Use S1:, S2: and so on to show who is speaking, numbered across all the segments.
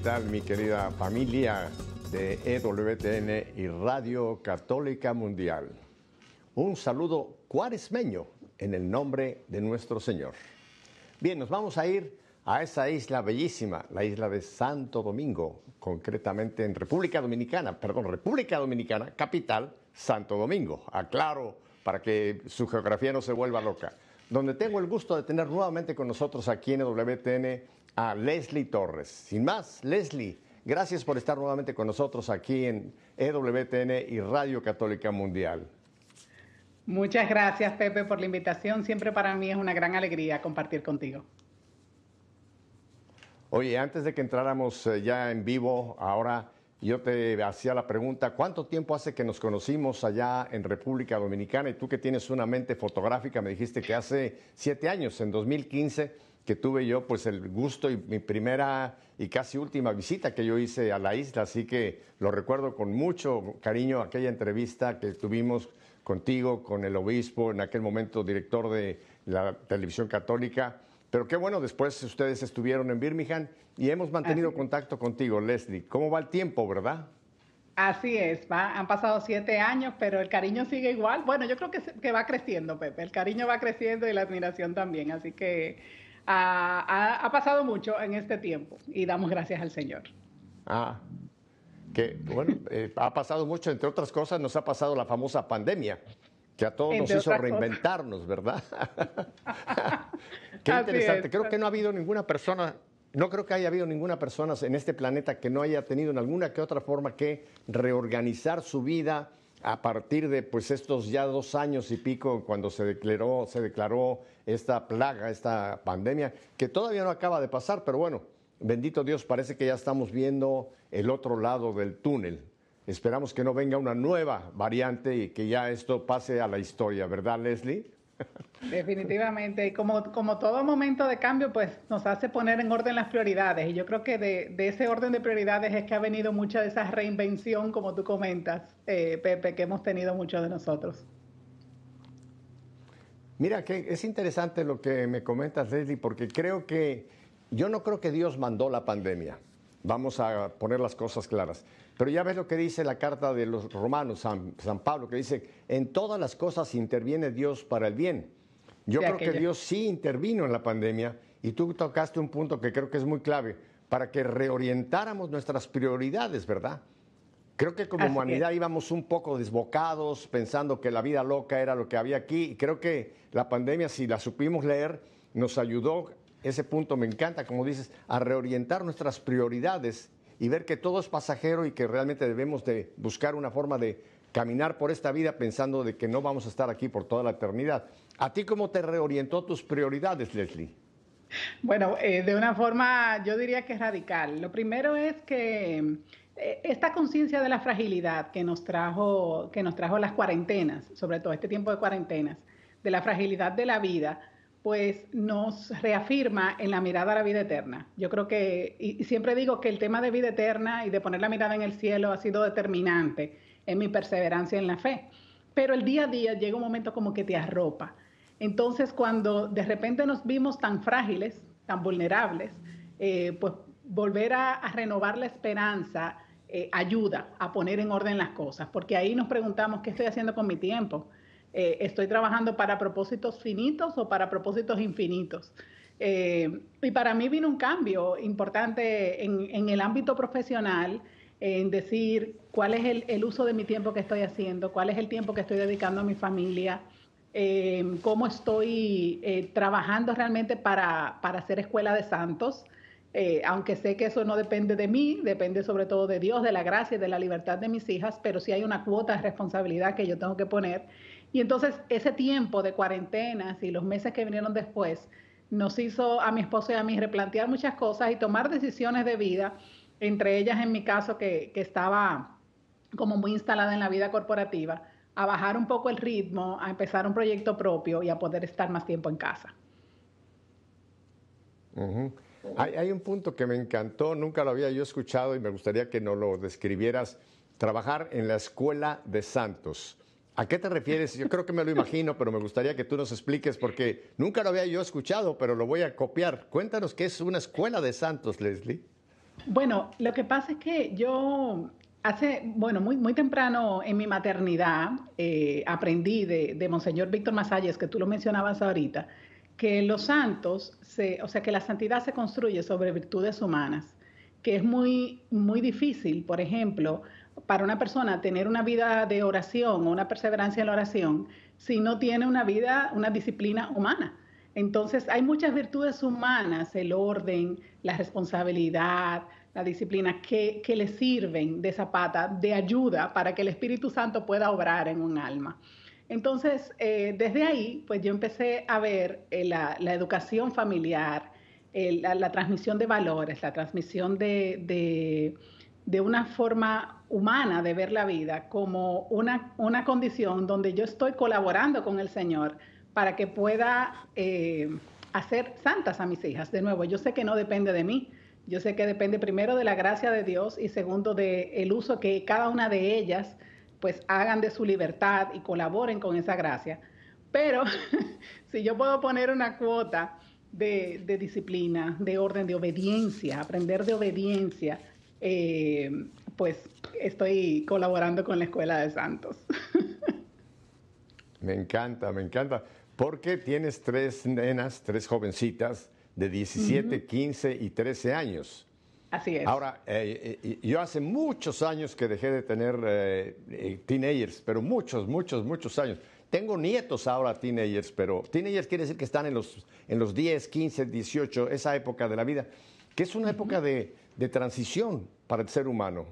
S1: tal mi querida familia de EWTN y Radio Católica Mundial? Un saludo cuaresmeño en el nombre de nuestro Señor. Bien, nos vamos a ir a esa isla bellísima, la isla de Santo Domingo, concretamente en República Dominicana, perdón, República Dominicana, capital, Santo Domingo. Aclaro para que su geografía no se vuelva loca. Donde tengo el gusto de tener nuevamente con nosotros aquí en EWTN Leslie Torres. Sin más, Leslie, gracias por estar nuevamente con nosotros aquí en EWTN y Radio Católica Mundial.
S2: Muchas gracias, Pepe, por la invitación. Siempre para mí es una gran alegría compartir contigo.
S1: Oye, antes de que entráramos eh, ya en vivo, ahora yo te hacía la pregunta, ¿cuánto tiempo hace que nos conocimos allá en República Dominicana? Y tú que tienes una mente fotográfica, me dijiste que hace siete años, en 2015 que tuve yo pues el gusto y mi primera y casi última visita que yo hice a la isla, así que lo recuerdo con mucho cariño aquella entrevista que tuvimos contigo, con el obispo, en aquel momento director de la televisión católica. Pero qué bueno, después ustedes estuvieron en Birmingham y hemos mantenido contacto contigo, Leslie. ¿Cómo va el tiempo, verdad?
S2: Así es, va, han pasado siete años, pero el cariño sigue igual. Bueno, yo creo que, que va creciendo, Pepe. El cariño va creciendo y la admiración también. Así que ha, pasado mucho en este tiempo y damos gracias al Señor.
S1: Ah, que bueno, eh, ha pasado mucho, entre otras cosas, nos ha pasado la famosa pandemia, que a todos nos hizo reinventarnos, ¿verdad? Qué interesante. Creo que no ha habido ninguna persona, no creo que haya habido ninguna persona en este planeta que no haya tenido en alguna que otra forma que reorganizar su vida a partir de pues estos ya dos años y pico cuando se declaró, se declaró esta plaga, esta pandemia, que todavía no acaba de pasar, pero bueno, bendito Dios, parece que ya estamos viendo el otro lado del túnel. Esperamos que no venga una nueva variante y que ya esto pase a la historia, ¿verdad, Leslie?
S2: Definitivamente, y como, como todo momento de cambio, pues nos hace poner en orden las prioridades. Y yo creo que de, de ese orden de prioridades es que ha venido mucha de esa reinvención, como tú comentas, eh, Pepe, que hemos tenido muchos de nosotros.
S1: Mira, que es interesante lo que me comentas, Leslie, porque creo que yo no creo que Dios mandó la pandemia. Vamos a poner las cosas claras. Pero ya ves lo que dice la carta de los romanos, San, Pablo, que dice, en todas las cosas interviene Dios para el bien. Yo creo que Dios sí intervino en la pandemia y tú tocaste un punto que creo que es muy clave para que reorientáramos nuestras prioridades, ¿verdad? Creo que como humanidad íbamos un poco desbocados, pensando que la vida loca era lo que había aquí. Y creo que la pandemia, si la supimos leer, nos ayudó, ese punto me encanta, como dices, a reorientar nuestras prioridades y ver que todo es pasajero y que realmente debemos de buscar una forma de caminar por esta vida pensando de que no vamos a estar aquí por toda la eternidad. ¿A ti cómo te reorientó tus prioridades, Leslie?
S2: Bueno, eh, de una forma yo diría que radical. Lo primero es que eh, esta conciencia de la fragilidad que nos trajo, que nos trajo las cuarentenas, sobre todo este tiempo de cuarentenas, de la fragilidad de la vida, pues nos reafirma en la mirada a la vida eterna. Yo creo que, y, siempre digo que el tema de vida eterna y de poner la mirada en el cielo ha sido determinante en mi perseverancia en la fe. Pero el día a día llega un momento como que te arropa. Entonces, cuando de repente nos vimos tan frágiles, tan vulnerables, eh, pues volver a, renovar la esperanza eh, ayuda a poner en orden las cosas, porque ahí nos preguntamos qué estoy haciendo con mi tiempo. Eh, estoy trabajando para propósitos finitos o para propósitos infinitos. Eh, y para mí vino un cambio importante en, el ámbito profesional, en decir cuál es el, uso de mi tiempo que estoy haciendo, cuál es el tiempo que estoy dedicando a mi familia, cómo estoy trabajando realmente para hacer escuela de santos. Eh, aunque sé que eso no depende de mí, depende sobre todo de Dios, de la gracia y de la libertad de mis hijas, pero sí hay una cuota de responsabilidad que yo tengo que poner. Y entonces ese tiempo de cuarentenas y los meses que vinieron después nos hizo a mi esposo y a mí replantear muchas cosas y tomar decisiones de vida, entre ellas en mi caso que, estaba como muy instalada en la vida corporativa, a bajar un poco el ritmo, a empezar un proyecto propio y a poder estar más tiempo en casa.
S1: Hay, un punto que me encantó, nunca lo había yo escuchado y me gustaría que nos lo describieras. Trabajar en la escuela de santos. ¿A qué te refieres? Yo creo que me lo imagino, pero me gustaría que tú nos expliques porque nunca lo había yo escuchado, pero lo voy a copiar. Cuéntanos qué es una escuela de santos, Leslie.
S2: Bueno, lo que pasa es que yo Hace, bueno, muy, muy temprano en mi maternidad eh, aprendí de, Monseñor Víctor Masalles, que tú lo mencionabas ahorita, que los santos, o sea, que la santidad se construye sobre virtudes humanas, que es muy, muy difícil, por ejemplo, para una persona tener una vida de oración o una perseverancia en la oración si no tiene una vida, una disciplina humana. Entonces hay muchas virtudes humanas, el orden, la responsabilidad, la disciplina, que, le sirven de zapata, de ayuda para que el Espíritu Santo pueda obrar en un alma. Entonces, eh, desde ahí, pues yo empecé a ver eh, la, educación familiar, eh, la, transmisión de valores, la transmisión de, de, una forma humana de ver la vida como una, una, condición donde yo estoy colaborando con el Señor para que pueda hacer santas a mis hijas. De nuevo, yo sé que no depende de mí, yo sé que depende primero de la gracia de Dios y segundo del el uso que cada una de ellas pues hagan de su libertad y colaboren con esa gracia. Pero si yo puedo poner una cuota de, disciplina, de orden, de obediencia, aprender de obediencia, eh, pues estoy colaborando con la Escuela de Santos.
S1: Me encanta, me encanta. Porque tienes tres nenas, tres jovencitas de 17, 15 y 13 años.
S2: Así es. Ahora,
S1: eh, yo hace muchos años que dejé de tener eh, eh, teenagers, pero muchos, muchos, muchos años. Tengo nietos ahora teenagers, pero teenagers quiere decir que están en los, en los 10, 15, 18, esa época de la vida, que es una época de, de, transición para el ser humano.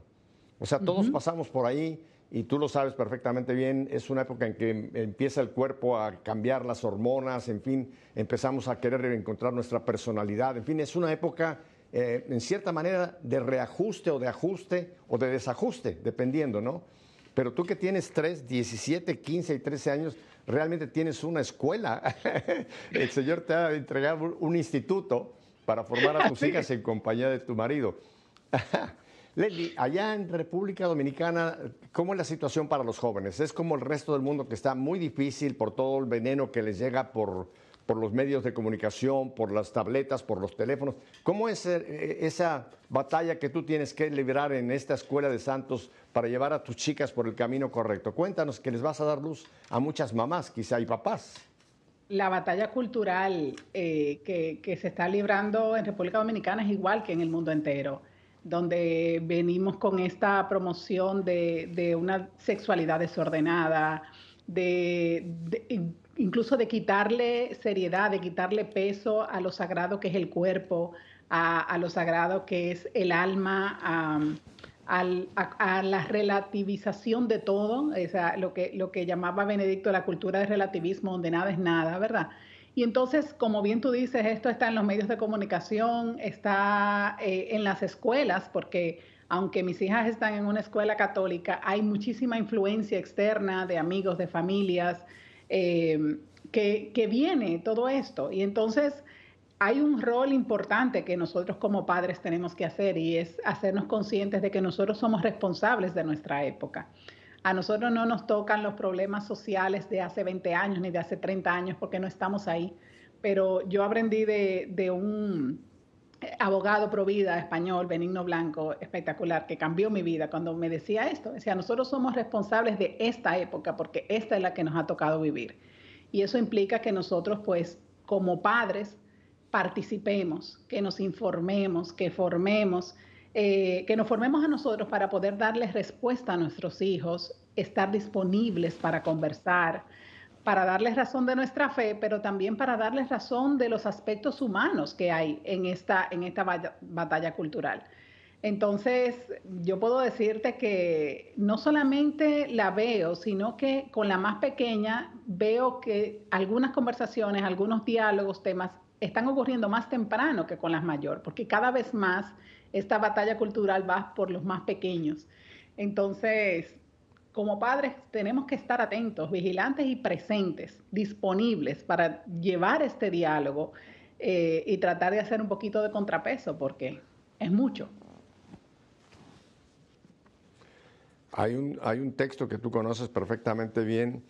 S1: O sea, todos pasamos por ahí y tú lo sabes perfectamente bien, es una época en que em, empieza el cuerpo a cambiar las hormonas, en fin, empezamos a querer encontrar nuestra personalidad, en fin, es una época eh, en cierta manera, de reajuste o de ajuste o de desajuste, dependiendo, ¿no? Pero tú que tienes 3, 17, 15 y 13 años, realmente tienes una escuela. El Señor te ha entregado un instituto para formar a tus hijas en compañía de tu marido. Lely, allá en República Dominicana, ¿cómo es la situación para los jóvenes? ¿Es como el resto del mundo que está muy difícil por todo el veneno que les llega por, por los medios de comunicación, por las tabletas, por los teléfonos. ¿Cómo es eh, eh, esa batalla que tú tienes que librar en esta escuela de Santos para llevar a tus chicas por el camino correcto? Cuéntanos que les vas a dar luz a muchas mamás, quizá y papás.
S2: La batalla cultural eh, que, se está librando en República Dominicana es igual que en el mundo entero donde venimos con esta promoción de, una sexualidad desordenada, de, incluso de quitarle seriedad, de quitarle peso a lo sagrado que es el cuerpo, a, lo sagrado que es el alma, a, la relativización de todo, lo, que, llamaba Benedicto la cultura del relativismo, donde nada es nada, ¿verdad? Y entonces, como bien tú dices, esto está en los medios de comunicación, está eh, en las escuelas, porque aunque mis hijas están en una escuela católica, hay muchísima influencia externa de amigos, de familias, Em, que, viene todo esto. Y entonces hay un rol importante que nosotros como padres tenemos que hacer y es hacernos conscientes de que nosotros somos responsables de nuestra época. A nosotros no nos tocan los problemas sociales de hace 20 años ni de hace 30 años porque no estamos ahí. Pero yo aprendí de un abogado Provida español, Benigno Blanco, espectacular, que cambió mi vida cuando me decía esto. Decía, nosotros somos responsables de esta época porque esta es la que nos ha tocado vivir. Y eso implica que nosotros, pues, como padres, participemos, que nos informemos, que formemos, eh, que nos formemos a nosotros para poder darles respuesta a nuestros hijos, estar disponibles para conversar, para darles razón de nuestra fe, pero también para darles razón de los aspectos humanos que hay en esta, en esta batalla cultural. Entonces, yo puedo decirte que no solamente la veo, sino que con la más pequeña veo que algunas conversaciones, algunos diálogos, temas están ocurriendo más temprano que con las mayores, porque cada vez más esta batalla cultural va por los más pequeños. Entonces, como padres tenemos que estar atentos, vigilantes y presentes, disponibles para llevar este diálogo eh, y tratar de hacer un poquito de contrapeso, porque es mucho.
S1: Hay un, hay un texto que tú conoces perfectamente bien,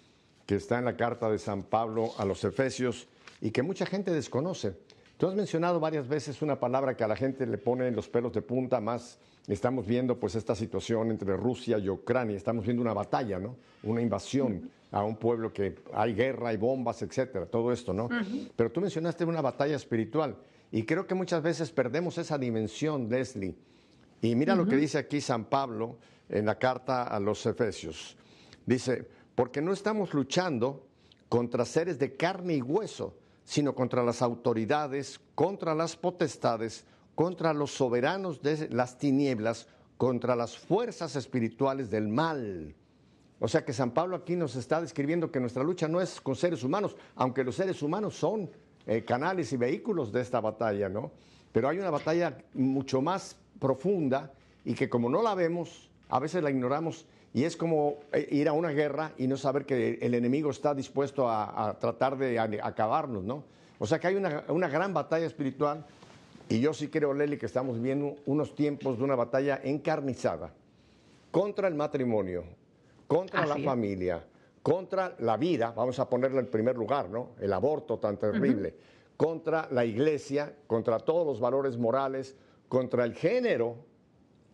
S1: que está en la carta de San Pablo a los Efesios y que mucha gente desconoce. Tú has mencionado varias veces una palabra que a la gente le pone los pelos de punta más estamos viendo pues esta situación entre Rusia y Ucrania, estamos viendo una batalla, ¿no? Una invasión a un pueblo que hay guerra, hay bombas, etcétera, todo esto, ¿no? Pero tú mencionaste una batalla espiritual y creo que muchas veces perdemos esa dimensión, Leslie. Y mira lo que dice aquí San Pablo en la carta a los Efesios. Dice, porque no estamos luchando contra seres de carne y hueso, sino contra las autoridades, contra las potestades, contra los soberanos de las tinieblas, contra las fuerzas espirituales del mal. O sea que San Pablo aquí nos está describiendo que nuestra lucha no es con seres humanos, aunque los seres humanos son eh, canales y vehículos de esta batalla, ¿no? Pero hay una batalla mucho más profunda y que como no la vemos, a veces la ignoramos y es como eh, ir a una guerra y no saber que el enemigo está dispuesto a, tratar de acabarnos, ¿no? O sea que hay una gran batalla espiritual y yo sí creo, Leli, que estamos viendo unos tiempos de una batalla encarnizada contra el matrimonio, contra la familia, contra la vida, vamos a ponerlo en primer lugar, ¿no? El aborto tan terrible, contra la iglesia, contra todos los valores morales, contra el género.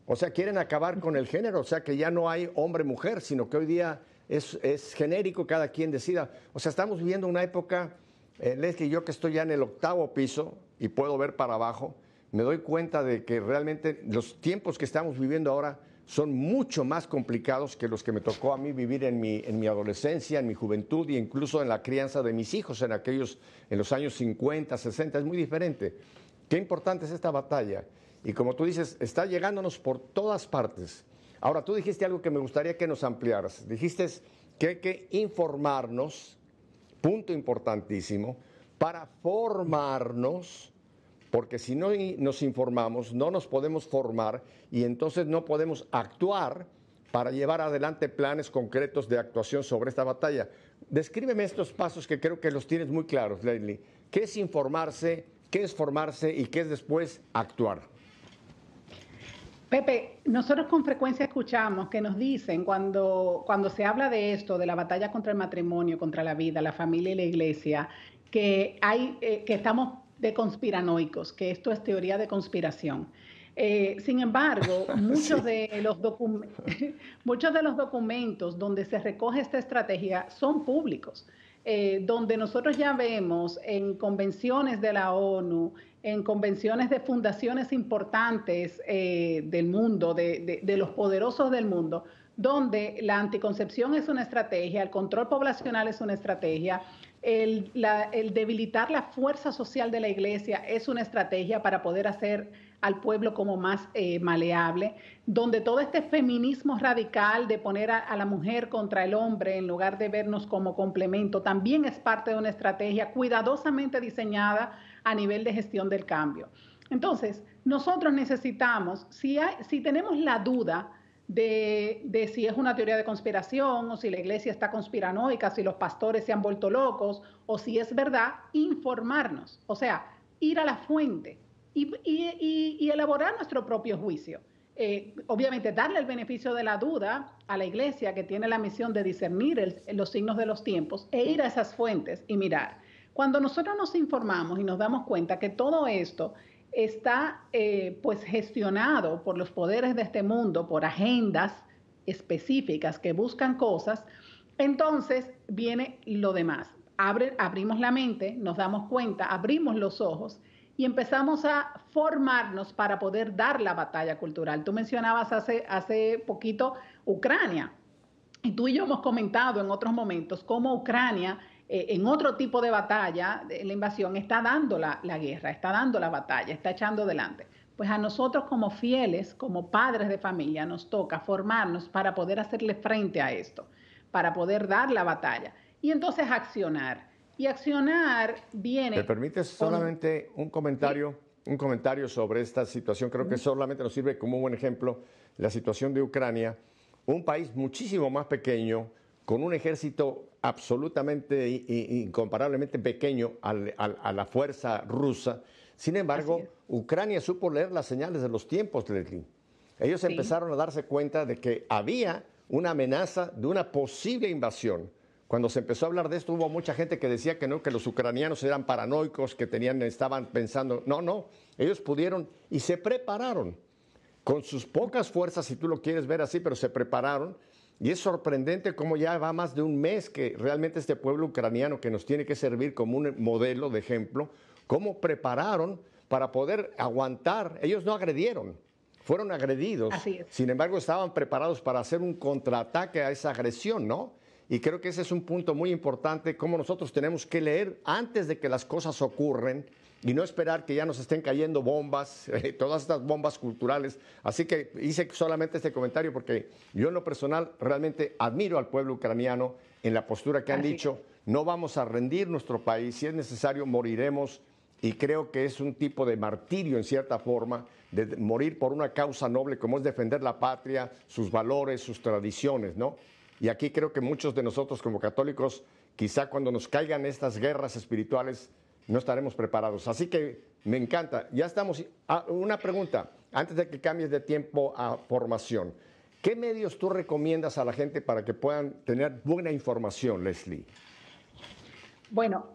S1: O sea, quieren acabar con el género, o sea que ya no hay hombre-mujer, sino que hoy día es, genérico, cada quien decida. O sea, estamos viviendo una época, eh, Leslie y yo que estoy ya en el octavo piso, y puedo ver para abajo, me doy cuenta de que realmente los tiempos que estamos viviendo ahora son mucho más complicados que los que me tocó a mí vivir en mi, adolescencia, en mi juventud e incluso en la crianza de mis hijos en aquellos, en los años 50, 60, es muy diferente. Qué importante es esta batalla. Y como tú dices, está llegándonos por todas partes. Ahora, tú dijiste algo que me gustaría que nos ampliaras. Dijiste que hay que informarnos, punto importantísimo, para formarnos, porque si no nos informamos, no nos podemos formar y entonces no podemos actuar para llevar adelante planes concretos de actuación sobre esta batalla. Descríbeme estos pasos que creo que los tienes muy claros, Leslie. ¿Qué es informarse? ¿Qué es formarse? ¿Y qué es después actuar?
S2: Pepe, nosotros con frecuencia escuchamos que nos dicen cuando, cuando se habla de esto, de la batalla contra el matrimonio, contra la vida, la familia y la iglesia, que, hay, eh, que estamos de conspiranoicos, que esto es teoría de conspiración. Eh, sin embargo, muchos, de los muchos de los documentos donde se recoge esta estrategia son públicos, eh, donde nosotros ya vemos en convenciones de la ONU, en convenciones de fundaciones importantes del mundo, de los poderosos del mundo, donde la anticoncepción es una estrategia, el control poblacional es una estrategia, el, debilitar la fuerza social de la iglesia es una estrategia para poder hacer al pueblo como más eh, maleable, donde todo este feminismo radical de poner a, la mujer contra el hombre en lugar de vernos como complemento, también es parte de una estrategia cuidadosamente diseñada a nivel de gestión del cambio. Entonces, nosotros necesitamos, si, si tenemos la duda, de, si es una teoría de conspiración o si la iglesia está conspiranoica, si los pastores se han vuelto locos o si es verdad, informarnos, o sea, ir a la fuente y, elaborar nuestro propio juicio. Eh, obviamente darle el beneficio de la duda a la iglesia que tiene la misión de discernir los signos de los tiempos e ir a esas fuentes y mirar. Cuando nosotros nos informamos y nos damos cuenta que todo esto está eh, pues gestionado por los poderes de este mundo, por agendas específicas que buscan cosas, entonces viene lo demás. Abre, abrimos la mente, nos damos cuenta, abrimos los ojos y empezamos a formarnos para poder dar la batalla cultural. Tú mencionabas hace, hace poquito Ucrania y tú y yo hemos comentado en otros momentos cómo Ucrania eh, en otro tipo de batalla, la invasión, está dando la, guerra, está dando la batalla, está echando adelante. Pues a nosotros como fieles, como padres de familia, nos toca formarnos para poder hacerle frente a esto, para poder dar la batalla y entonces accionar. Y accionar viene... ¿Me
S1: permites solamente un comentario? un comentario sobre esta situación. Creo que solamente nos sirve como un buen ejemplo la situación de Ucrania, un país muchísimo más pequeño, con un ejército absolutamente incomparablemente pequeño a la fuerza rusa. Sin embargo, Ucrania supo leer las señales de los tiempos, de Leslie. Ellos empezaron a darse cuenta de que había una amenaza de una posible invasión. Cuando se empezó a hablar de esto, hubo mucha gente que decía que no, que los ucranianos eran paranoicos, que tenían, estaban pensando. No, no, ellos pudieron y se prepararon. Con sus pocas fuerzas, si tú lo quieres ver así, pero se prepararon y es sorprendente cómo ya va más de un mes que realmente este pueblo ucraniano, que nos tiene que servir como un modelo de ejemplo, cómo prepararon para poder aguantar. Ellos no agredieron, fueron agredidos. Sin embargo, estaban preparados para hacer un contraataque a esa agresión, ¿no? Y creo que ese es un punto muy importante, cómo nosotros tenemos que leer antes de que las cosas ocurren y no esperar que ya nos estén cayendo bombas, eh, todas estas bombas culturales. Así que hice solamente este comentario porque yo en lo personal realmente admiro al pueblo ucraniano en la postura que han dicho, no vamos a rendir nuestro país, si es necesario moriremos y creo que es un tipo de martirio en cierta forma, de morir por una causa noble como es defender la patria, sus valores, sus tradiciones, ¿no? Y aquí creo que muchos de nosotros como católicos, quizá cuando nos caigan estas guerras espirituales, no estaremos preparados. Así que me encanta. Ya estamos. Ah, una pregunta, antes de que cambies de tiempo a formación. ¿Qué medios tú recomiendas a la gente para que puedan tener buena información, Leslie?
S2: Bueno,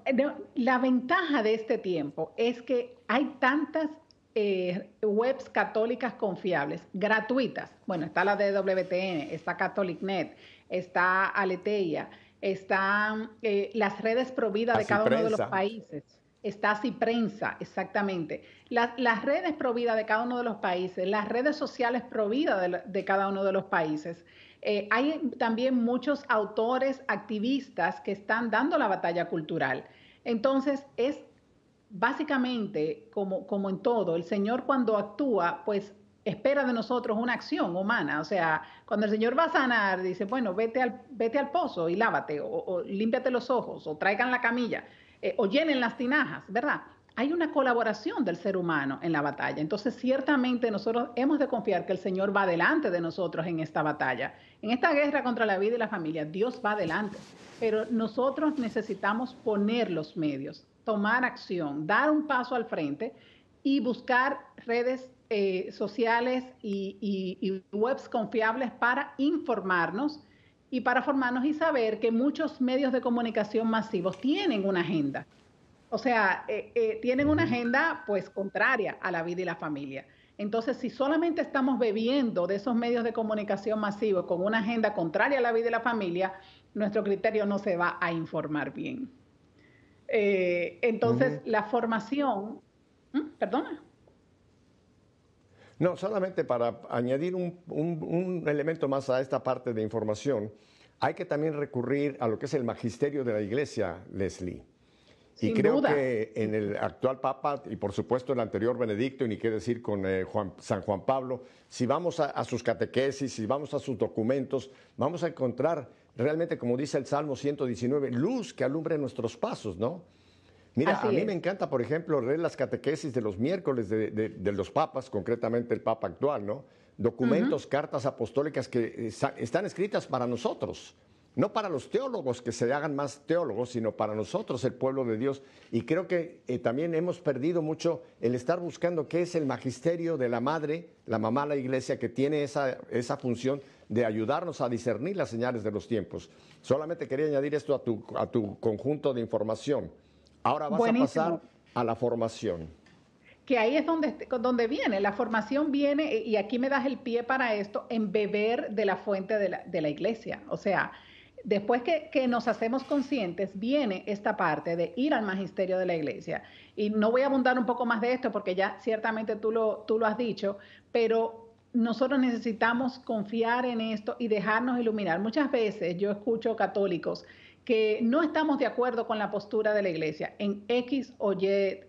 S2: la ventaja de este tiempo es que hay tantas eh, webs católicas confiables, gratuitas. Bueno, está la de WTN, está CatholicNet, está Aleteia, están eh, las redes providas de cada uno de los países. Está así prensa, exactamente. Las, las redes providas de cada uno de los países, las redes sociales providas de, de, cada uno de los países. Eh, hay también muchos autores, activistas que están dando la batalla cultural. Entonces, es básicamente, como, como en todo, el Señor cuando actúa, pues espera de nosotros una acción humana. O sea, cuando el Señor va a sanar, dice, bueno, vete al, vete al pozo y lávate, o, o límpiate los ojos, o traigan la camilla. Eh, o llenen las tinajas, ¿verdad? Hay una colaboración del ser humano en la batalla. Entonces, ciertamente nosotros hemos de confiar que el Señor va delante de nosotros en esta batalla. En esta guerra contra la vida y la familia, Dios va delante. Pero nosotros necesitamos poner los medios, tomar acción, dar un paso al frente y buscar redes eh, sociales y, y webs confiables para informarnos y para formarnos y saber que muchos medios de comunicación masivos tienen una agenda. O sea, eh, eh, tienen una agenda pues contraria a la vida y la familia. Entonces, si solamente estamos bebiendo de esos medios de comunicación masivos con una agenda contraria a la vida y la familia, nuestro criterio no se va a
S1: informar bien.
S2: Eh, entonces, la formación, ¿Mm? perdona.
S1: No, solamente para añadir un, elemento más a esta parte de información, hay que también recurrir a lo que es el magisterio de la Iglesia, Leslie. y creo que en el actual Papa y por supuesto el anterior Benedicto, y ni qué decir con eh, San Juan Pablo, si vamos a, a, sus catequesis, si vamos a sus documentos, vamos a encontrar realmente, como dice el Salmo 119, luz que alumbre nuestros pasos, ¿no? Mira, a mí me encanta, por ejemplo, leer las catequesis de los miércoles de, los papas, concretamente el papa actual, ¿no? Documentos, cartas apostólicas que eh, están escritas para nosotros, no para los teólogos que se hagan más teólogos, sino para nosotros, el pueblo de Dios. Y creo que eh, también hemos perdido mucho el estar buscando qué es el magisterio de la madre, la mamá, la iglesia, que tiene esa, función de ayudarnos a discernir las señales de los tiempos. Solamente quería añadir esto a tu conjunto de información. Ahora vas a pasar a la formación
S2: que ahí es donde, donde viene, la formación viene, eh, y aquí me das el pie para esto, en beber de la fuente de la, iglesia. O sea, después que, nos hacemos conscientes, viene esta parte de ir al magisterio de la iglesia. Y no voy a abundar un poco más de esto porque ya ciertamente tú lo, tú lo has dicho, pero nosotros necesitamos confiar en esto y dejarnos iluminar. Muchas veces yo escucho católicos que no estamos de acuerdo con la postura de la iglesia en X o Y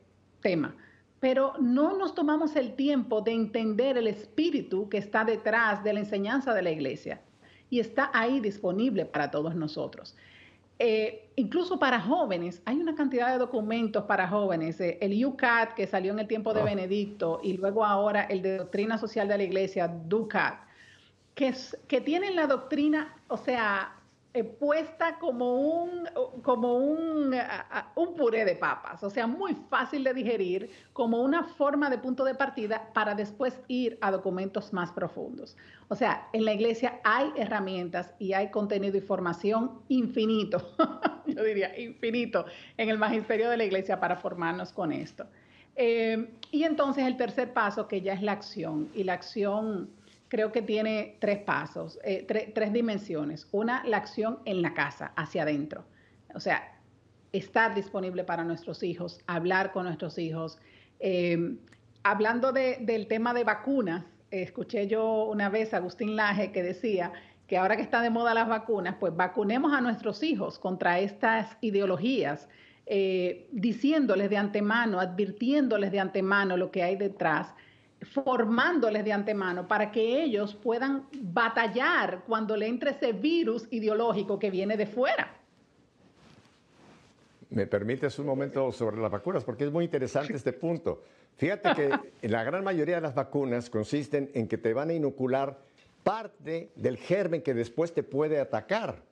S2: tema, pero no nos tomamos el tiempo de entender el espíritu que está detrás de la enseñanza de la iglesia y está ahí disponible para todos nosotros. Eh, incluso para jóvenes, hay una cantidad de documentos para jóvenes. Eh, el UCAT, que salió en el tiempo de oh. Benedicto, y luego ahora el de Doctrina Social de la Iglesia, DUCAT, que, que tienen la doctrina, o sea, eh, puesta como un, como un, un puré de papas, o sea, muy fácil de digerir, como una forma de punto de partida para después ir a documentos más profundos. O sea, en la iglesia hay herramientas y hay contenido y formación infinito, yo diría infinito, en el magisterio de la iglesia para formarnos con esto. Eh, y entonces el tercer paso, que ya es la acción, y la acción creo que tiene tres pasos, eh, tres dimensiones. Una, la acción en la casa, hacia adentro. O sea, estar disponible para nuestros hijos, hablar con nuestros hijos. Em, hablando del tema de vacunas, escuché yo una vez a Agustín Laje que decía que ahora que están de moda las vacunas, pues vacunemos a nuestros hijos contra estas ideologías, eh, diciéndoles de antemano, advirtiéndoles de antemano lo que hay detrás formándoles de antemano para que ellos puedan batallar cuando le entre ese virus ideológico que viene de fuera.
S1: Me permites un momento sobre las vacunas, porque es muy interesante este punto. Fíjate que la gran mayoría de las vacunas consisten en que te van a inocular parte del germen que después te puede atacar.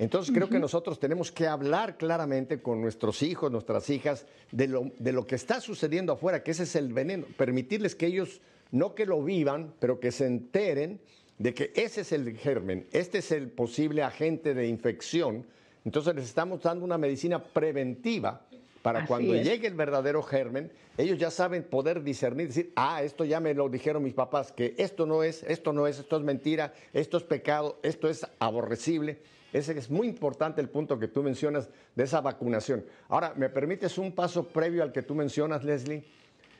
S1: Entonces creo que nosotros tenemos que hablar claramente con nuestros hijos, nuestras hijas, de lo, de lo que está sucediendo afuera, que ese es el veneno, permitirles que ellos, no que lo vivan, pero que se enteren de que ese es el germen, este es el posible agente de infección. Entonces les estamos dando una medicina preventiva para cuando llegue el verdadero germen, ellos ya saben poder discernir, decir, ah, esto ya me lo dijeron mis papás, que esto no es, esto no es, esto es mentira, esto es pecado, esto es aborrecible. Ese es muy importante el punto que tú mencionas de esa vacunación. Ahora, ¿me permites un paso previo al que tú mencionas, Leslie?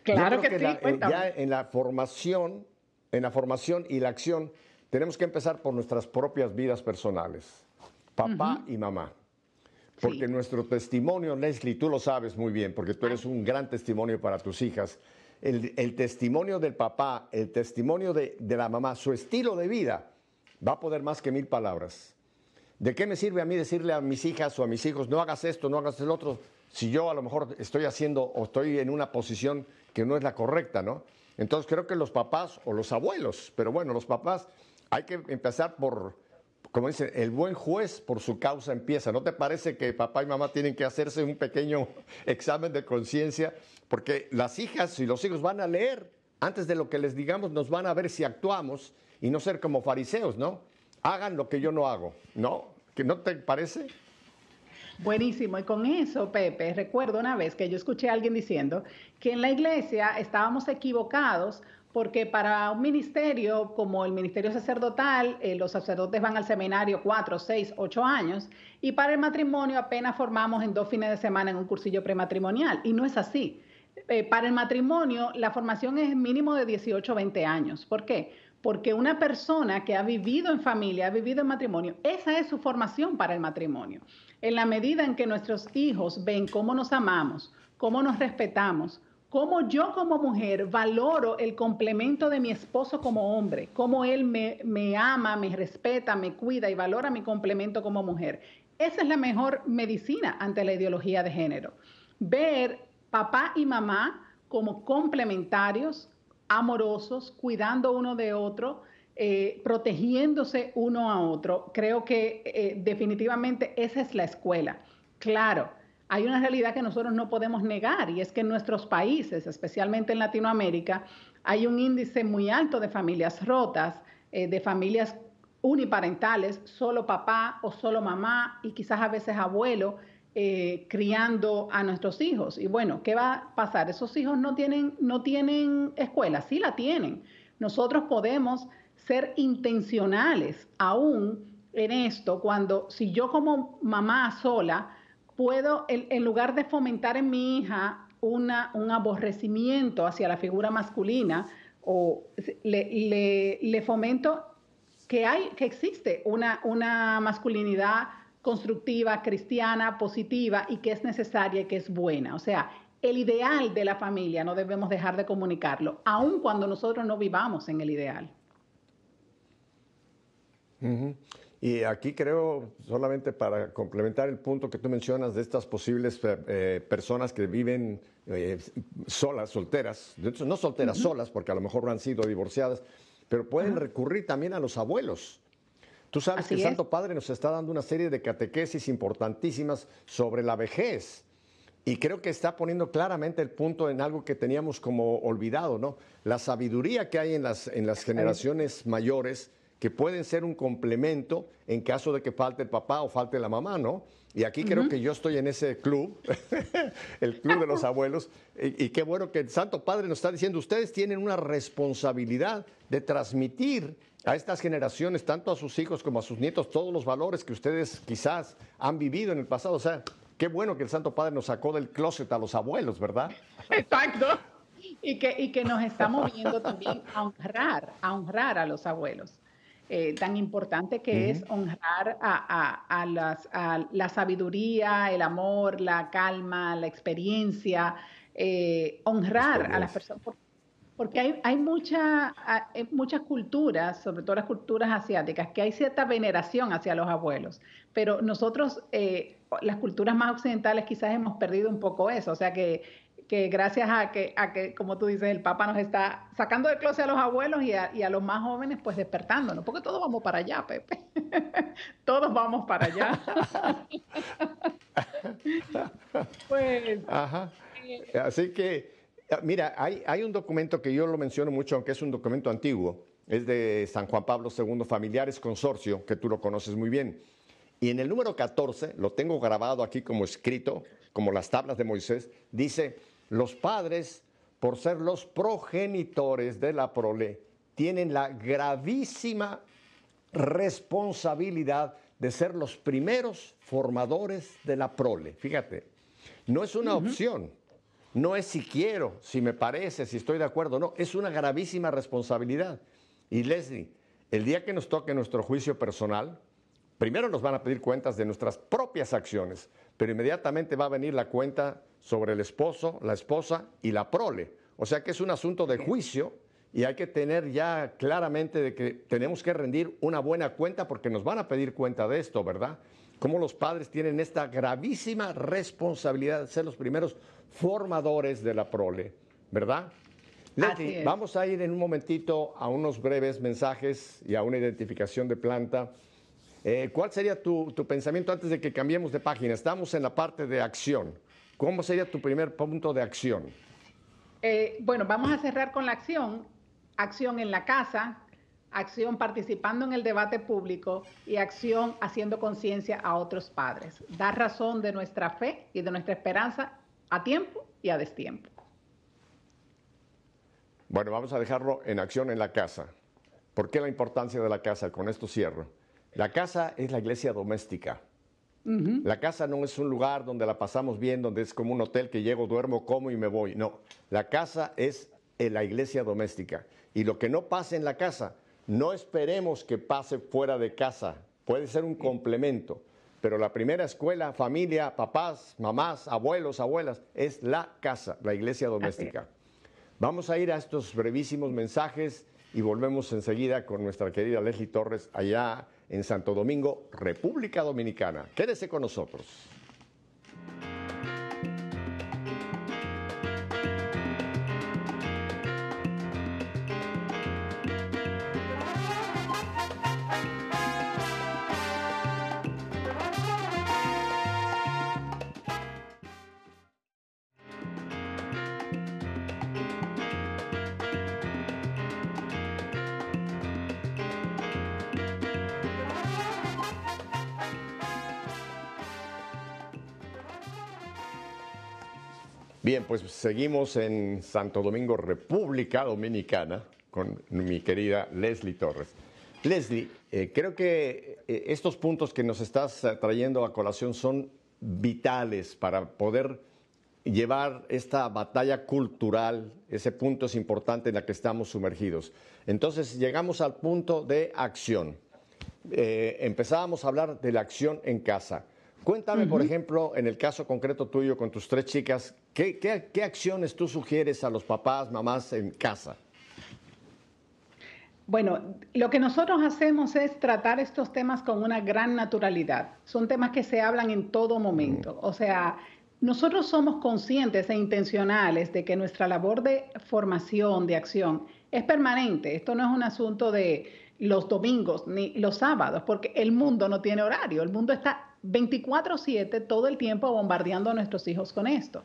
S2: Claro que, sí. Porque eh, ya en
S1: la formación, en la formación y la acción, tenemos que empezar por nuestras propias vidas personales, papá y mamá. Porque nuestro testimonio, Leslie, tú lo sabes muy bien, porque tú eres un gran testimonio para tus hijas. El, testimonio del papá, el testimonio de la mamá, su estilo de vida, va a poder más que mil palabras. ¿De qué me sirve a mí decirle a mis hijas o a mis hijos, no hagas esto, no hagas el otro, si yo a lo mejor estoy haciendo o estoy en una posición que no es la correcta, ¿no? Entonces creo que los papás o los abuelos, pero bueno, los papás, hay que empezar por, como dicen, el buen juez por su causa empieza. ¿No te parece que papá y mamá tienen que hacerse un pequeño examen de conciencia? Porque las hijas y los hijos van a leer, antes de lo que les digamos, nos van a ver si actuamos y no ser como fariseos, ¿no? hagan lo que yo no hago, ¿no? ¿Que no te parece?
S2: Buenísimo. Y con eso, Pepe, recuerdo una vez que yo escuché a alguien diciendo que en la iglesia estábamos equivocados porque para un ministerio como el ministerio sacerdotal, eh, los sacerdotes van al seminario cuatro, seis, ocho años, y para el matrimonio apenas formamos en dos fines de semana en un cursillo prematrimonial, y no es así. Eh, para el matrimonio, la formación es mínimo de 18 20 años. ¿Por qué? Porque una persona que ha vivido en familia, ha vivido en matrimonio, esa es su formación para el matrimonio. En la medida en que nuestros hijos ven cómo nos amamos, cómo nos respetamos, cómo yo como mujer valoro el complemento de mi esposo como hombre, cómo él me, ama, me respeta, me cuida y valora mi complemento como mujer. Esa es la mejor medicina ante la ideología de género. Ver papá y mamá como complementarios, amorosos, cuidando uno de otro, eh, protegiéndose uno a otro. Creo que eh, definitivamente esa es la escuela. Claro, hay una realidad que nosotros no podemos negar y es que en nuestros países, especialmente en Latinoamérica, hay un índice muy alto de familias rotas, eh, de familias uniparentales, solo papá o solo mamá y quizás a veces abuelo eh, criando a nuestros hijos. Y bueno, ¿qué va a pasar? Esos hijos no tienen, no tienen escuela, sí la tienen. Nosotros podemos ser intencionales aún en esto, cuando si yo como mamá sola puedo, en, lugar de fomentar en mi hija un aborrecimiento hacia la figura masculina, o le, fomento que, hay, que existe una, una masculinidad constructiva, cristiana, positiva y que es necesaria y que es buena. O sea, el ideal de la familia no debemos dejar de comunicarlo, aun cuando nosotros no vivamos en el ideal.
S1: Y aquí creo, solamente para complementar el punto que tú mencionas de estas posibles eh, eh, personas que viven eh, solas, solteras, no solteras, solas, porque a lo mejor han sido divorciadas, pero pueden recurrir también a los abuelos. Tú sabes que el Santo Padre nos está dando una serie de catequesis importantísimas sobre la vejez. Y creo que está poniendo claramente el punto en algo que teníamos como olvidado, ¿no? La sabiduría que hay en las, en las generaciones mayores que pueden ser un complemento en caso de que falte el papá o falte la mamá, ¿no? Y aquí creo que yo estoy en ese club, el club de los abuelos, y, y, qué bueno que el Santo Padre nos está diciendo, ustedes tienen una responsabilidad de transmitir a estas generaciones, tanto a sus hijos como a sus nietos, todos los valores que ustedes quizás han vivido en el pasado. O sea, qué bueno que el Santo Padre nos sacó del closet a los abuelos, ¿verdad? Exacto.
S2: Y que, y que nos estamos viendo también a honrar, a honrar a los abuelos. Eh, tan importante que es honrar a, las, a, la sabiduría, el amor, la calma, la experiencia, eh, honrar a las personas, porque hay, muchas eh, culturas, sobre todo las culturas asiáticas, que hay cierta veneración hacia los abuelos, pero nosotros, eh, las culturas más occidentales, quizás hemos perdido un poco eso, o sea que gracias a que, como tú dices, el Papa nos está sacando de closet a los abuelos y a, los más jóvenes, pues despertándonos, porque todos vamos para allá, Pepe. todos vamos para allá.
S1: pues, Ajá. Eh, Así que Ah, mira, hay, un documento que yo lo menciono mucho, aunque es un documento antiguo, es de San Juan Pablo II Familiares Consorcio, que tú lo conoces muy bien. Y en el número 14, lo tengo grabado aquí como escrito, como las tablas de Moisés, dice, los padres, por ser los progenitores de la prole, tienen la gravísima responsabilidad de ser los primeros formadores de la prole. Fíjate, no es una opción, no es si quiero, si me parece, si estoy de acuerdo, no, es una gravísima responsabilidad. Y Leslie, el día que nos toque nuestro juicio personal, primero nos van a pedir cuentas de nuestras propias acciones, pero inmediatamente va a venir la cuenta sobre el esposo, la esposa y la prole. O sea que es un asunto de juicio y hay que tener ya claramente de que tenemos que rendir una buena cuenta porque nos van a pedir cuenta de esto, ¿verdad? cómo los padres tienen esta gravísima responsabilidad de ser los primeros formadores de la prole, ¿verdad? Leti, vamos a ir en un momentito a unos breves mensajes y a una identificación de planta. Eh, ¿Cuál sería tu, pensamiento antes de que cambiemos de página? Estamos en la parte de acción. ¿Cómo sería tu primer punto de acción?
S2: Eh, bueno, vamos a cerrar con la acción. Acción en la casa, acción participando en el debate público y acción haciendo conciencia a otros padres. Dar razón de nuestra fe y de nuestra esperanza a tiempo y a destiempo.
S1: Bueno, vamos a dejarlo en acción en la casa. ¿Por qué la importancia de la casa? Con esto cierro. La casa es la iglesia doméstica. La casa no es un lugar donde la pasamos bien, donde es como un hotel que llego, duermo, como y me voy. No, la casa es eh, la iglesia doméstica. Y lo que no pasa en la casa no esperemos que pase fuera de casa, puede ser un complemento, pero la primera escuela, familia, papás, mamás, abuelos, abuelas, es la casa, la iglesia doméstica. Vamos a ir a estos brevísimos mensajes y volvemos enseguida con nuestra querida Leslie Torres allá en Santo Domingo, República Dominicana. Quédese con nosotros. pues seguimos en Santo Domingo, República Dominicana, con mi querida Leslie Torres. Leslie, eh, creo que eh, estos puntos que nos estás eh, trayendo a colación son vitales para poder llevar esta batalla cultural, ese punto es importante en la que estamos sumergidos. Entonces llegamos al punto de acción. empezábamos a hablar de la acción en casa. Cuéntame, por ejemplo, en el caso concreto tuyo con tus tres chicas, ¿qué, acciones tú sugieres a los papás, mamás en casa?
S2: Bueno, lo que nosotros hacemos es tratar estos temas con una gran naturalidad. Son temas que se hablan en todo momento. O sea, nosotros somos conscientes e intencionales de que nuestra labor de formación, de acción, es permanente. Esto no es un asunto de los domingos ni los sábados, porque el mundo no tiene horario, el mundo está 24/7 todo el tiempo bombardeando a nuestros hijos con esto.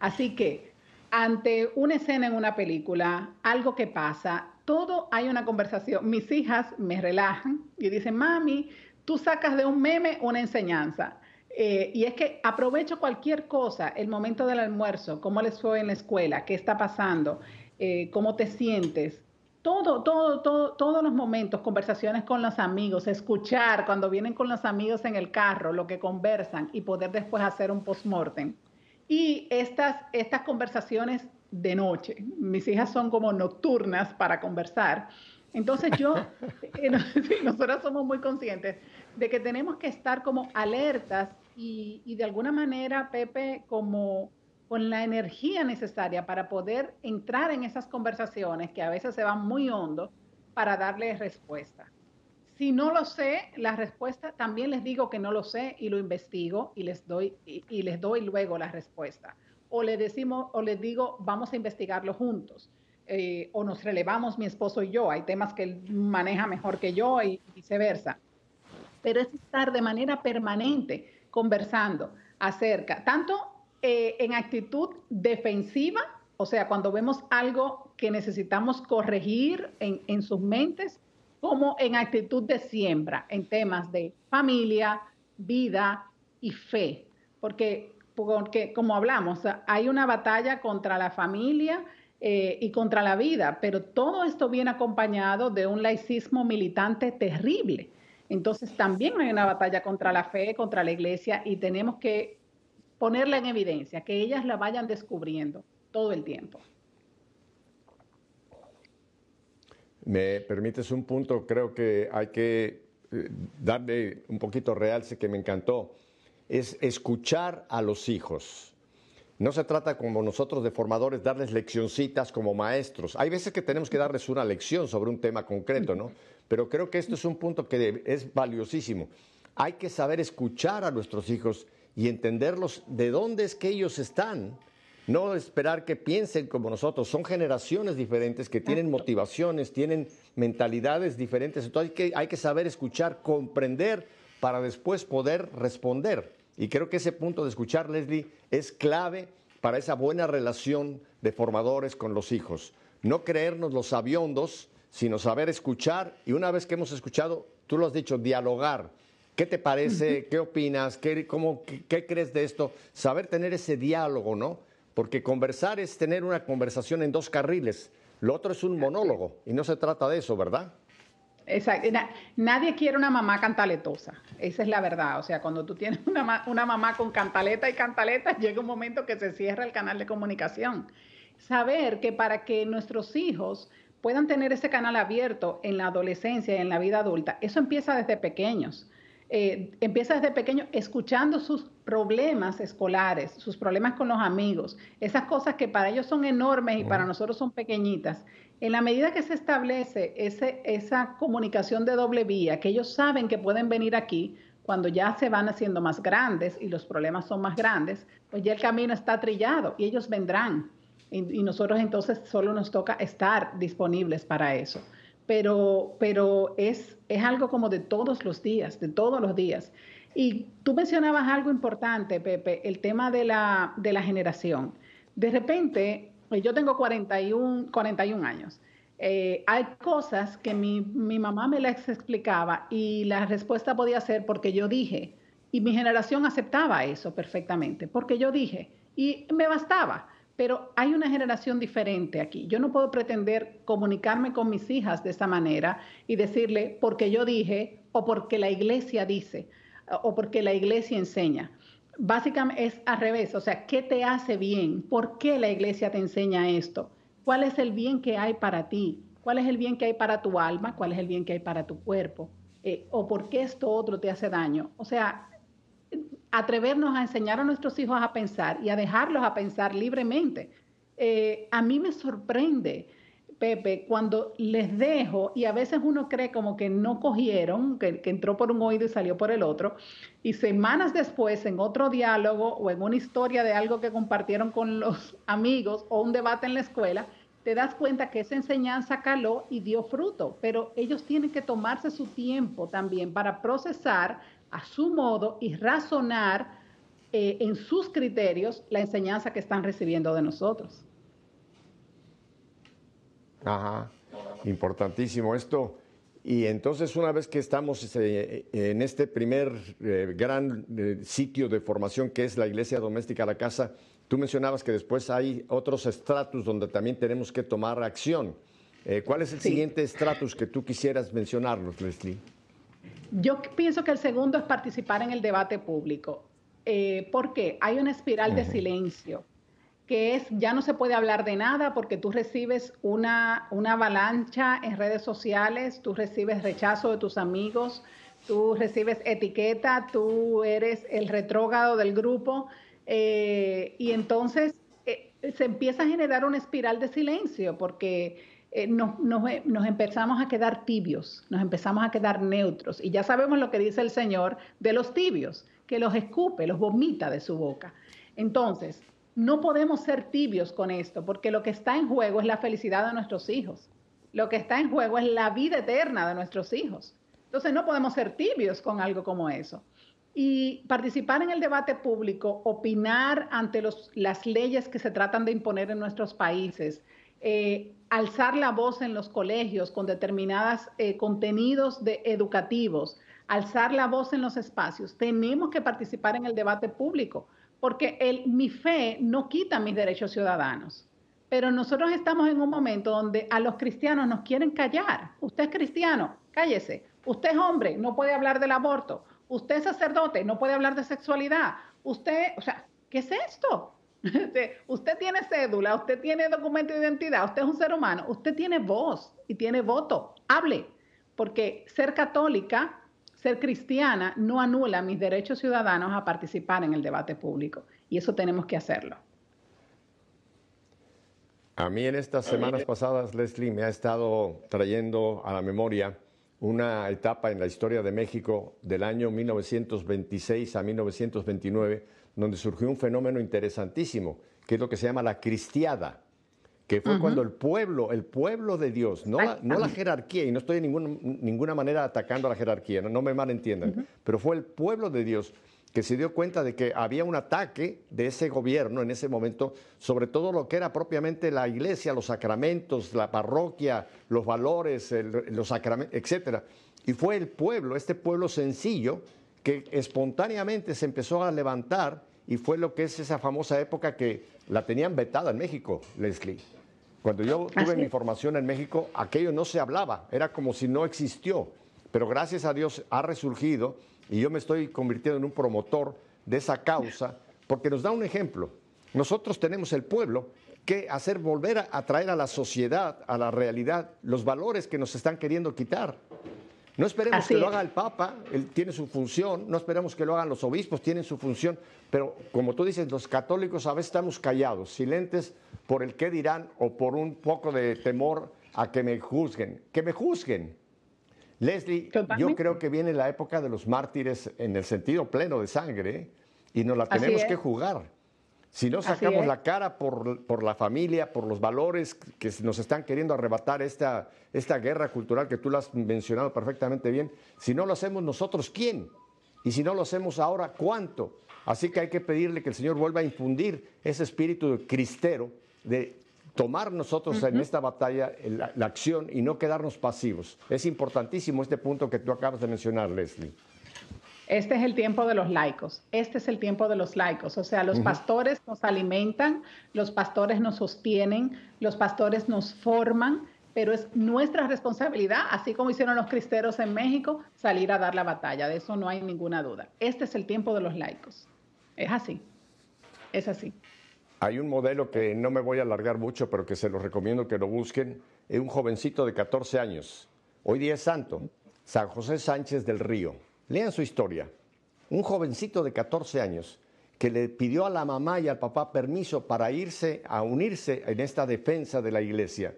S2: Así que ante una escena en una película, algo que pasa, todo hay una conversación. Mis hijas me relajan y dicen, mami, tú sacas de un meme una enseñanza. Eh, y es que aprovecho cualquier cosa, el momento del almuerzo, cómo les fue en la escuela, qué está pasando, eh, cómo te sientes, todo, todo, todo, todos los momentos, conversaciones con los amigos, escuchar cuando vienen con los amigos en el carro, lo que conversan y poder después hacer un postmortem. Y estas, estas conversaciones de noche, mis hijas son como nocturnas para conversar. Entonces yo, eh, nosotros somos muy conscientes de que tenemos que estar como alertas y, y de alguna manera, Pepe, como con la energía necesaria para poder entrar en esas conversaciones que a veces se van muy hondo para darle respuesta. Si no lo sé, la respuesta también les digo que no lo sé y lo investigo y les doy y, les doy luego la respuesta. O le decimos o les digo vamos a investigarlo juntos. Eh, o nos relevamos mi esposo y yo. Hay temas que él maneja mejor que yo y viceversa. Pero es estar de manera permanente conversando acerca tanto eh, en actitud defensiva, o sea, cuando vemos algo que necesitamos corregir en, sus mentes, como en actitud de siembra, en temas de familia, vida y fe, porque, porque como hablamos, hay una batalla contra la familia eh, y contra la vida, pero todo esto viene acompañado de un laicismo militante terrible. Entonces también hay una batalla contra la fe, contra la iglesia, y tenemos que ponerla en evidencia, que ellas la vayan descubriendo todo el tiempo.
S1: Me permites un punto, creo que hay que eh, darle un poquito realce que me encantó, es escuchar a los hijos. No se trata como nosotros de formadores darles leccioncitas como maestros. Hay veces que tenemos que darles una lección sobre un tema concreto, ¿no? Pero creo que esto es un punto que es valiosísimo. Hay que saber escuchar a nuestros hijos y entenderlos de dónde es que ellos están. No esperar que piensen como nosotros. Son generaciones diferentes que tienen motivaciones, tienen mentalidades diferentes. Entonces hay que, hay que saber escuchar, comprender para después poder responder. Y creo que ese punto de escuchar, Leslie, es clave para esa buena relación de formadores con los hijos. No creernos los sabiondos, sino saber escuchar y una vez que hemos escuchado, tú lo has dicho, dialogar ¿Qué te parece? ¿Qué opinas? ¿Qué, cómo, qué, crees de esto? Saber tener ese diálogo, ¿no? Porque conversar es tener una conversación en dos carriles. Lo otro es un monólogo y no se trata de eso, ¿verdad?
S2: Exacto. nadie quiere una mamá cantaletosa. Esa es la verdad. O sea, cuando tú tienes una, una, mamá con cantaleta y cantaleta, llega un momento que se cierra el canal de comunicación. Saber que para que nuestros hijos puedan tener ese canal abierto en la adolescencia y en la vida adulta, eso empieza desde pequeños. Eh, empieza desde pequeño escuchando sus problemas escolares, sus problemas con los amigos, esas cosas que para ellos son enormes y para nosotros son pequeñitas. En la medida que se establece esa comunicación de doble vía, que ellos saben que pueden venir aquí cuando ya se van haciendo más grandes y los problemas son más grandes, pues ya el camino está trillado y ellos vendrán. y nosotros entonces solo nos toca estar disponibles para eso pero, es, algo como de todos los días, de todos los días. Y tú mencionabas algo importante, Pepe, el tema de la, generación. De repente, eh, yo tengo 41, 41 años. Eh, hay cosas que mi, mi, mamá me las explicaba y la respuesta podía ser porque yo dije, y mi generación aceptaba eso perfectamente, porque yo dije, y me bastaba pero hay una generación diferente aquí. Yo no puedo pretender comunicarme con mis hijas de esa manera y decirle porque yo dije o porque la iglesia dice eh, o porque la iglesia enseña. Básicamente es al revés, o sea, ¿qué te hace bien? ¿Por qué la iglesia te enseña esto? ¿Cuál es el bien que hay para ti? ¿Cuál es el bien que hay para tu alma? ¿Cuál es el bien que hay para tu cuerpo? Eh, ¿O por qué esto otro te hace daño? O sea, atrevernos a enseñar a nuestros hijos a pensar y a dejarlos a pensar libremente. Eh, a mí me sorprende, Pepe, cuando les dejo, y a veces uno cree como que no cogieron, que, que entró por un oído y salió por el otro, y semanas después en otro diálogo o en una historia de algo que compartieron con los amigos o un debate en la escuela, te das cuenta que esa enseñanza caló y dio fruto, pero ellos tienen que tomarse su tiempo también para procesar a su modo y razonar eh, en sus criterios la enseñanza que están recibiendo de nosotros.
S1: Ajá, importantísimo esto. Y entonces una vez que estamos este, eh, en este primer eh, gran sitio de formación que es la iglesia doméstica, la casa, tú mencionabas que después hay otros estratos donde también tenemos que tomar acción. ¿Cuál es el siguiente estratus que tú quisieras mencionarnos, Leslie?
S2: Yo pienso que el segundo es participar en el debate público. porque eh, ¿Por qué? Hay una espiral de silencio, que es ya no se puede hablar de nada porque tú recibes una, avalancha en redes sociales, tú recibes rechazo de tus amigos, tú recibes etiqueta, tú eres el retrógado del grupo eh, y entonces eh, se empieza a generar una espiral de silencio porque eh, eh, nos, empezamos a quedar tibios, nos empezamos a quedar neutros. Y ya sabemos lo que dice el Señor de los tibios, que los escupe, los vomita de su boca. Entonces, no podemos ser tibios con esto, porque lo que está en juego es la felicidad de nuestros hijos. Lo que está en juego es la vida eterna de nuestros hijos. Entonces, no podemos ser tibios con algo como eso. Y participar en el debate público, opinar ante las leyes que se tratan de imponer en nuestros países, eh, alzar la voz en los colegios con determinados eh, contenidos de educativos, alzar la voz en los espacios. Tenemos que participar en el debate público, porque el, mi fe no quita mis derechos ciudadanos. Pero nosotros estamos en un momento donde a los cristianos nos quieren callar. Usted es cristiano, cállese. Usted es hombre, no puede hablar del aborto. Usted es sacerdote, no puede hablar de sexualidad. Usted, o sea, ¿qué es esto? Usted tiene cédula, usted tiene documento de identidad, usted es un ser humano, usted tiene voz y tiene voto. Hable, porque ser católica, ser cristiana, no anula mis derechos ciudadanos a participar en el debate público. Y eso tenemos que hacerlo.
S1: A mí en estas semanas pasadas, Leslie, me ha estado trayendo a la memoria una etapa en la historia de México del año 1926 a 1929 donde surgió un fenómeno interesantísimo, que es lo que se llama la cristiada, que fue cuando el pueblo, el pueblo de Dios, no, la, no la jerarquía, y no estoy de ninguna manera atacando a la jerarquía, no, me malentiendan, pero fue el pueblo de Dios que se dio cuenta de que había un ataque de ese gobierno en ese momento sobre todo lo que era propiamente la iglesia, los sacramentos, la parroquia, los valores, los sacramentos, etcétera. Y fue el pueblo, este pueblo sencillo, que espontáneamente se empezó a levantar y fue lo que es esa famosa época que la tenían vetada en México, Leslie. Cuando yo tuve mi formación en México, aquello no se hablaba, era como si no existió, pero gracias a Dios ha resurgido y yo me estoy convirtiendo en un promotor de esa causa porque nos da un ejemplo. Nosotros tenemos el pueblo que hacer volver a traer a la sociedad, a la realidad, los valores que nos están queriendo quitar. No esperemos que lo haga el Papa, él tiene su función, no esperemos que lo hagan los obispos, tienen su función, pero como tú dices, los católicos a veces estamos callados, silentes por el qué dirán o por un poco de temor a que me juzguen, que me juzguen. Leslie, yo creo que viene la época de los mártires en el sentido pleno de sangre y nos la tenemos que jugar. Si no sacamos la cara por, la familia, por los valores que nos están queriendo arrebatar esta, guerra cultural que tú lo has mencionado perfectamente bien, si no lo hacemos nosotros, ¿quién? Y si no lo hacemos ahora, ¿cuánto? Así que hay que pedirle que el Señor vuelva a infundir ese espíritu cristero de tomar nosotros en esta batalla la acción y no quedarnos pasivos. Es importantísimo este punto que tú acabas de mencionar, Leslie.
S2: Este es el tiempo de los laicos, este es el tiempo de los laicos, o sea, los pastores nos alimentan, los pastores nos sostienen, los pastores nos forman, pero es nuestra responsabilidad, así como hicieron los cristeros en México, salir a dar la batalla, de eso no hay ninguna duda. Este es el tiempo de los laicos, es así, es así.
S1: Hay un modelo que no me voy a alargar mucho, pero que se los recomiendo que lo busquen, es un jovencito de 14 años, hoy día es santo, San José Sánchez del Río Lean su historia. Un jovencito de 14 años que le pidió a la mamá y al papá permiso para irse a unirse en esta defensa de la iglesia.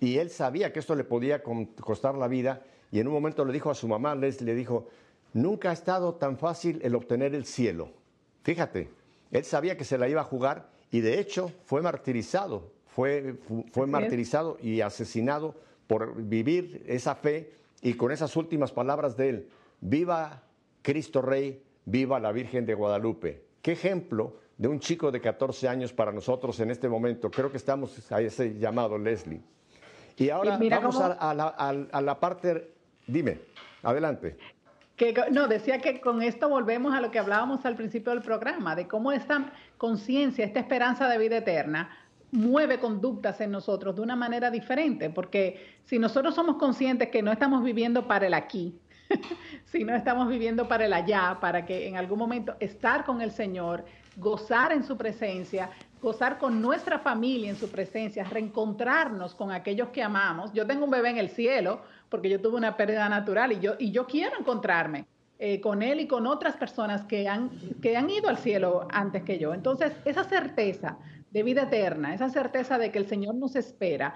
S1: Y él sabía que esto le podía costar la vida y en un momento le dijo a su mamá, les le dijo, nunca ha estado tan fácil el obtener el cielo. Fíjate, él sabía que se la iba a jugar y de hecho fue martirizado, fue, fue martirizado y asesinado por vivir esa fe y con esas últimas palabras de él, viva Cristo Rey, viva la Virgen de Guadalupe. Qué ejemplo de un chico de 14 años para nosotros en este momento. Creo que estamos a ese llamado, Leslie. Y ahora vamos a, la, parte, dime, adelante.
S2: Que, no, decía que con esto volvemos a lo que hablábamos al principio del programa, de cómo esta conciencia, esta esperanza de vida eterna mueve conductas en nosotros de una manera diferente, porque si nosotros somos conscientes que no estamos viviendo para el aquí, Si no estamos viviendo para el allá, para que en algún momento estar con el Señor, gozar en su presencia, gozar con nuestra familia en su presencia, reencontrarnos con aquellos que amamos. Yo tengo un bebé en el cielo porque yo tuve una pérdida natural y yo, y yo quiero encontrarme eh, con él y con otras personas que han, que han ido al cielo antes que yo. Entonces, esa certeza de vida eterna, esa certeza de que el Señor nos espera,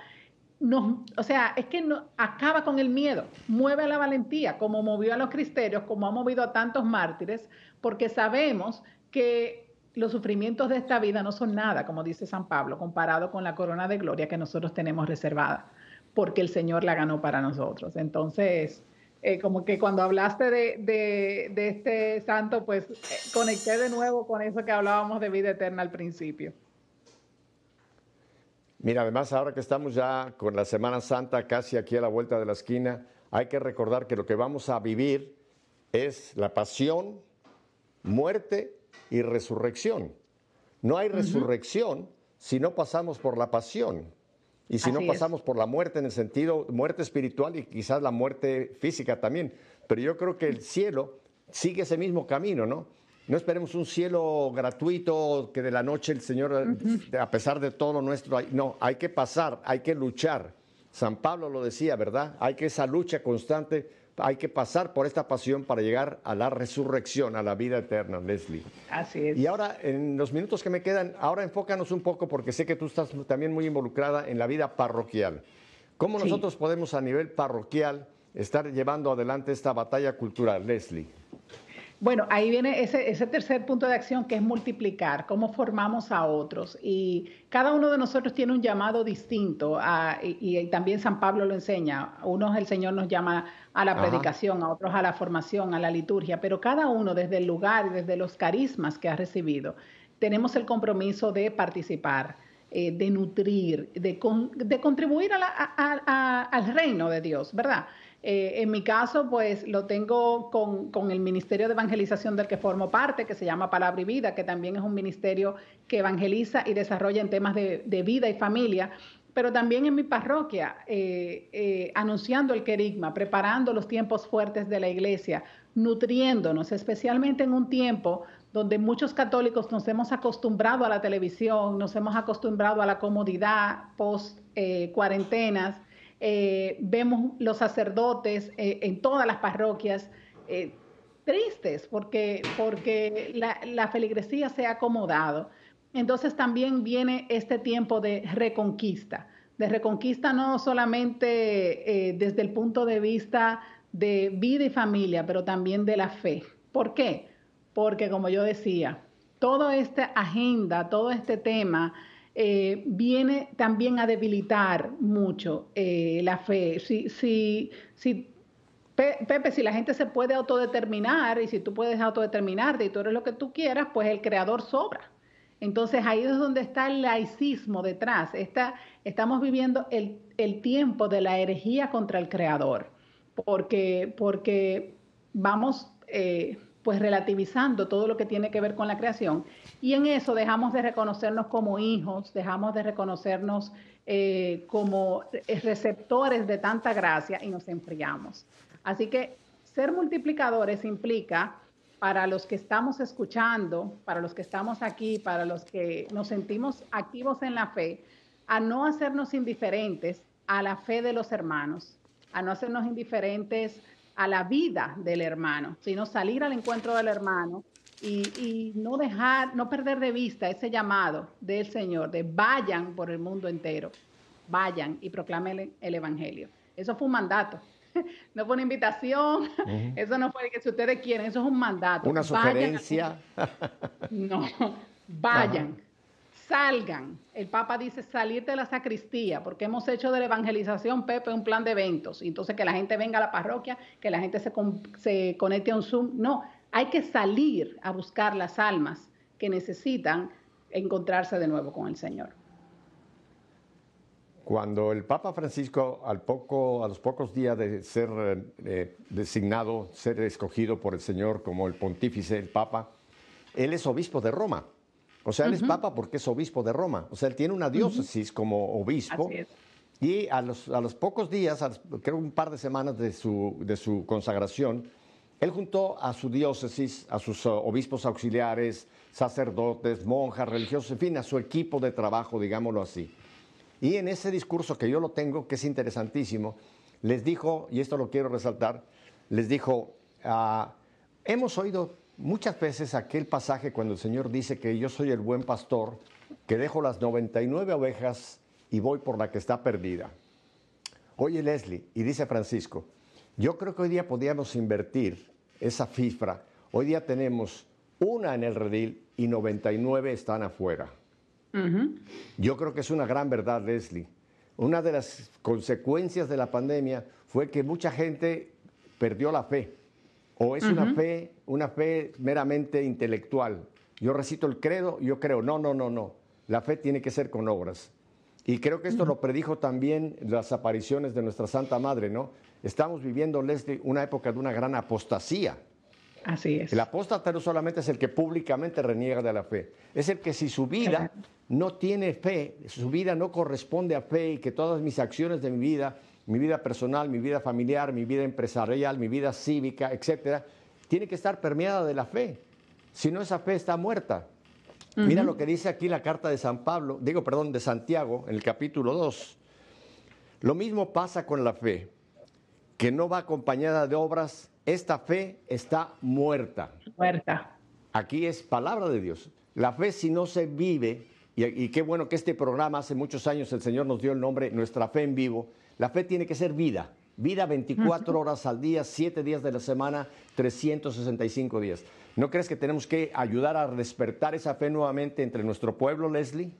S2: o sea, es que no, acaba con el miedo, mueve a la valentía, como movió a los cristeros, como ha movido a tantos mártires, porque sabemos que los sufrimientos de esta vida no son nada, como dice San Pablo, comparado con la corona de gloria que nosotros tenemos reservada, porque el Señor la ganó para nosotros. Entonces, eh, como que cuando hablaste de, este santo, pues eh, conecté de nuevo con eso que hablábamos de vida eterna al principio.
S1: Mira, además ahora que estamos ya con la Semana Santa casi aquí a la vuelta de la esquina, hay que recordar que lo que vamos a vivir es la pasión, muerte y resurrección. No hay resurrección si no pasamos por la pasión y si no pasamos por la muerte en el sentido muerte espiritual y quizás la muerte física también. Pero yo creo que el cielo sigue ese mismo camino, ¿no? No esperemos un cielo gratuito, que de la noche el Señor, a pesar de todo lo nuestro, no, hay que pasar, hay que luchar. San Pablo lo decía, ¿verdad? Hay que esa lucha constante, hay que pasar por esta pasión para llegar a la resurrección, a la vida eterna, Leslie. Así es. Y ahora, en los minutos que me quedan, ahora enfócanos un poco, porque sé que tú estás también muy involucrada en la vida parroquial. ¿Cómo nosotros podemos a nivel parroquial estar llevando adelante esta batalla cultural, Leslie?
S2: Bueno, ahí viene ese, tercer punto de acción que es multiplicar, cómo formamos a otros. Y cada uno de nosotros tiene un llamado distinto y, también San Pablo lo enseña. Unos el Señor nos llama a la predicación, a otros a la formación, a la liturgia, pero cada uno desde el lugar y desde los carismas que ha recibido, tenemos el compromiso de participar. Eh, de nutrir, de, contribuir al reino de Dios, ¿verdad? Eh, en mi caso, pues lo tengo con, el Ministerio de Evangelización del que formo parte, que se llama Palabra y Vida, que también es un ministerio que evangeliza y desarrolla en temas de, vida y familia, pero también en mi parroquia, eh, eh, anunciando el querigma, preparando los tiempos fuertes de la iglesia, nutriéndonos, especialmente en un tiempo donde muchos católicos nos hemos acostumbrado a la televisión, nos hemos acostumbrado a la comodidad post cuarentenas eh, vemos los sacerdotes eh, en todas las parroquias eh, tristes porque, porque la, la, feligresía se ha acomodado. Entonces también viene este tiempo de reconquista, de reconquista no solamente desde el punto de vista de vida y familia, pero también de la fe. ¿Por qué? Porque como yo decía, toda esta agenda, todo este tema eh, viene también a debilitar mucho eh, la fe. Si, si, si, Pepe, si la gente se puede autodeterminar y si tú puedes autodeterminarte y tú eres lo que tú quieras, pues el creador sobra. Entonces ahí es donde está el laicismo detrás. Está, estamos viviendo el, tiempo de la herejía contra el creador, porque, porque vamos... Eh, pues relativizando todo lo que tiene que ver con la creación. Y en eso dejamos de reconocernos como hijos, dejamos de reconocernos eh, como receptores de tanta gracia y nos enfriamos. Así que ser multiplicadores implica para los que estamos escuchando, para los que estamos aquí, para los que nos sentimos activos en la fe, a no hacernos indiferentes a la fe de los hermanos, a no hacernos indiferentes a la vida del hermano, sino salir al encuentro del hermano y, no dejar, no perder de vista ese llamado del Señor, de vayan por el mundo entero, vayan y proclamen el Evangelio. Eso fue un mandato, no fue una invitación, eso no fue que si ustedes quieren, eso es un mandato. Una sugerencia.
S1: no,
S2: vayan salgan, el Papa dice salir de la sacristía, porque hemos hecho de la evangelización, Pepe, un plan de eventos, y entonces que la gente venga a la parroquia, que la gente se, conecte a un Zoom, no, hay que salir a buscar las almas que necesitan encontrarse de nuevo con el Señor.
S1: Cuando el Papa Francisco, al poco, a los pocos días de ser eh, designado, ser escogido por el Señor como el pontífice, el Papa, él es obispo de Roma. O sea, él es papa porque es obispo de Roma. O sea, él tiene una diócesis como obispo. Y a los, pocos días, creo un par de semanas de su, de su consagración, él juntó a su diócesis, a sus uh, obispos auxiliares, sacerdotes, monjas, religiosos, en fin, a su equipo de trabajo, digámoslo así. Y en ese discurso que yo lo tengo, que es interesantísimo, les dijo, y esto lo quiero resaltar, les dijo, ah, hemos oído Muchas veces aquel pasaje cuando el Señor dice que yo soy el buen pastor, que dejo las 99 ovejas y voy por la que está perdida. Oye Leslie, y dice Francisco, yo creo que hoy día podríamos invertir esa cifra. Hoy día tenemos una en el redil y 99 están afuera. Yo creo que es una gran verdad, Leslie. Una de las consecuencias de la pandemia fue que mucha gente perdió la fe ¿O es una, fe, una fe meramente intelectual? Yo recito el credo, yo creo. No, no, no, no. La fe tiene que ser con obras. Y creo que esto lo predijo también las apariciones de nuestra Santa Madre, ¿no? Estamos viviendo, Leslie, una época de una gran apostasía. Así es. El apóstata no solamente es el que públicamente reniega de la fe, es el que si su vida no tiene fe, su vida no corresponde a fe y que todas mis acciones de mi vida mi vida personal, mi vida familiar, mi vida empresarial, mi vida cívica, etcétera, tiene que estar permeada de la fe. Si no, esa fe está muerta. Mira lo que dice aquí la carta de San Pablo, digo, perdón, de Santiago, en el capítulo 2. Lo mismo pasa con la fe, que no va acompañada de obras, esta fe está muerta. Muerta. Aquí es palabra de Dios. La fe si no se vive, y qué bueno que este programa hace muchos años el Señor nos dio el nombre Nuestra Fe en Vivo, la fe tiene que ser vida, vida 24 horas al día, 7 días de la semana, 365 días. ¿No crees que tenemos que ayudar a despertar esa fe nuevamente entre nuestro pueblo, Leslie?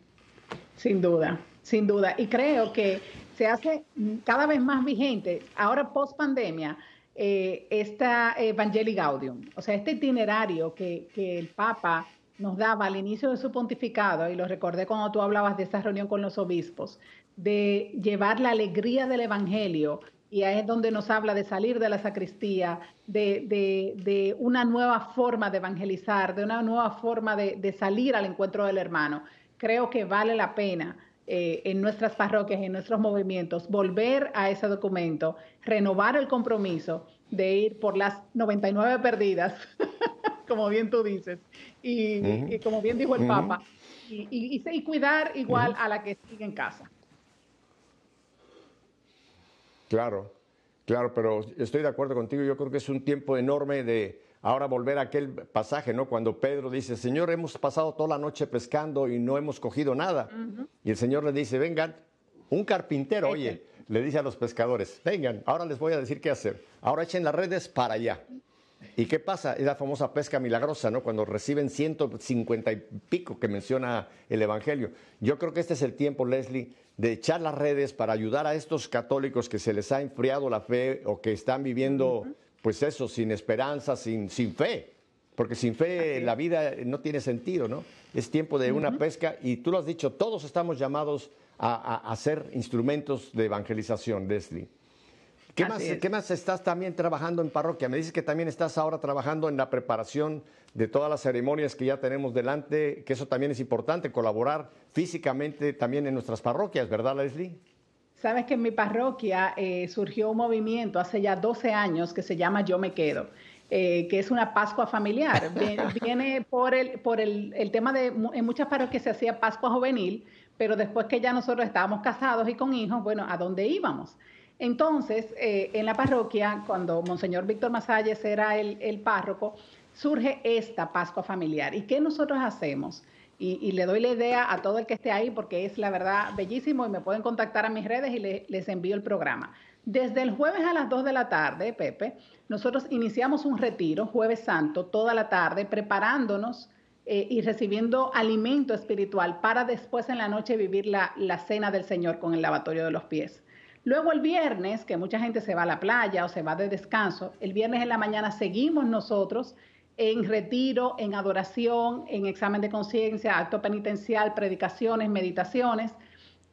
S2: Sin duda, sin duda. Y creo que se hace cada vez más vigente, ahora post pandemia, eh, esta Evangelii Gaudium, o sea, este itinerario que, el Papa nos daba al inicio de su pontificado, y lo recordé cuando tú hablabas de esa reunión con los obispos, de llevar la alegría del Evangelio. Y ahí es donde nos habla de salir de la sacristía, de, una nueva forma de evangelizar, de una nueva forma de, salir al encuentro del hermano. Creo que vale la pena eh, en nuestras parroquias, en nuestros movimientos, volver a ese documento, renovar el compromiso de ir por las 99 perdidas, como bien tú dices, y, como bien dijo el Papa, y, cuidar igual a la que sigue en casa.
S1: Claro, claro, pero estoy de acuerdo contigo. Yo creo que es un tiempo enorme de ahora volver a aquel pasaje, ¿no? Cuando Pedro dice, Señor, hemos pasado toda la noche pescando y no hemos cogido nada. Y el Señor le dice, vengan, un carpintero, oye, le dice a los pescadores, vengan, ahora les voy a decir qué hacer. Ahora echen las redes para allá. ¿Y qué pasa? Es la famosa pesca milagrosa, ¿no? Cuando reciben 150 y pico que menciona el Evangelio. Yo creo que este es el tiempo, Leslie, de echar las redes para ayudar a estos católicos que se les ha enfriado la fe o que están viviendo, pues eso, sin esperanza, sin, fe. Porque sin fe la vida no tiene sentido, ¿no? Es tiempo de una pesca y tú lo has dicho, todos estamos llamados a, a ser instrumentos de evangelización, Leslie. ¿Qué más, estás también trabajando en parroquia? Me dices que también estás ahora trabajando en la preparación de todas las ceremonias que ya tenemos delante, que eso también es importante, colaborar físicamente también en nuestras parroquias, ¿verdad, Leslie?
S2: Sabes que en mi parroquia eh, surgió un movimiento hace ya 12 años que se llama Yo me quedo. Eh, que es una Pascua familiar. Viene, por, el, por el, el, tema de, en muchas parroquias se hacía Pascua juvenil, pero después que ya nosotros estábamos casados y con hijos, bueno, ¿a dónde íbamos? Entonces, eh, en la parroquia, cuando Monseñor Víctor Masalles era el, párroco, surge esta Pascua familiar. ¿Y qué nosotros hacemos? Y, le doy la idea a todo el que esté ahí porque es la verdad bellísimo y me pueden contactar a mis redes y les envío el programa. Desde el jueves a las 2 de la tarde, Pepe, nosotros iniciamos un retiro, jueves santo, toda la tarde, preparándonos eh, y recibiendo alimento espiritual para después en la noche vivir la cena del Señor con el lavatorio de los pies. Luego el viernes, que mucha gente se va a la playa o se va de descanso, el viernes en la mañana seguimos nosotros en retiro, en adoración, en examen de conciencia, acto penitencial, predicaciones, meditaciones.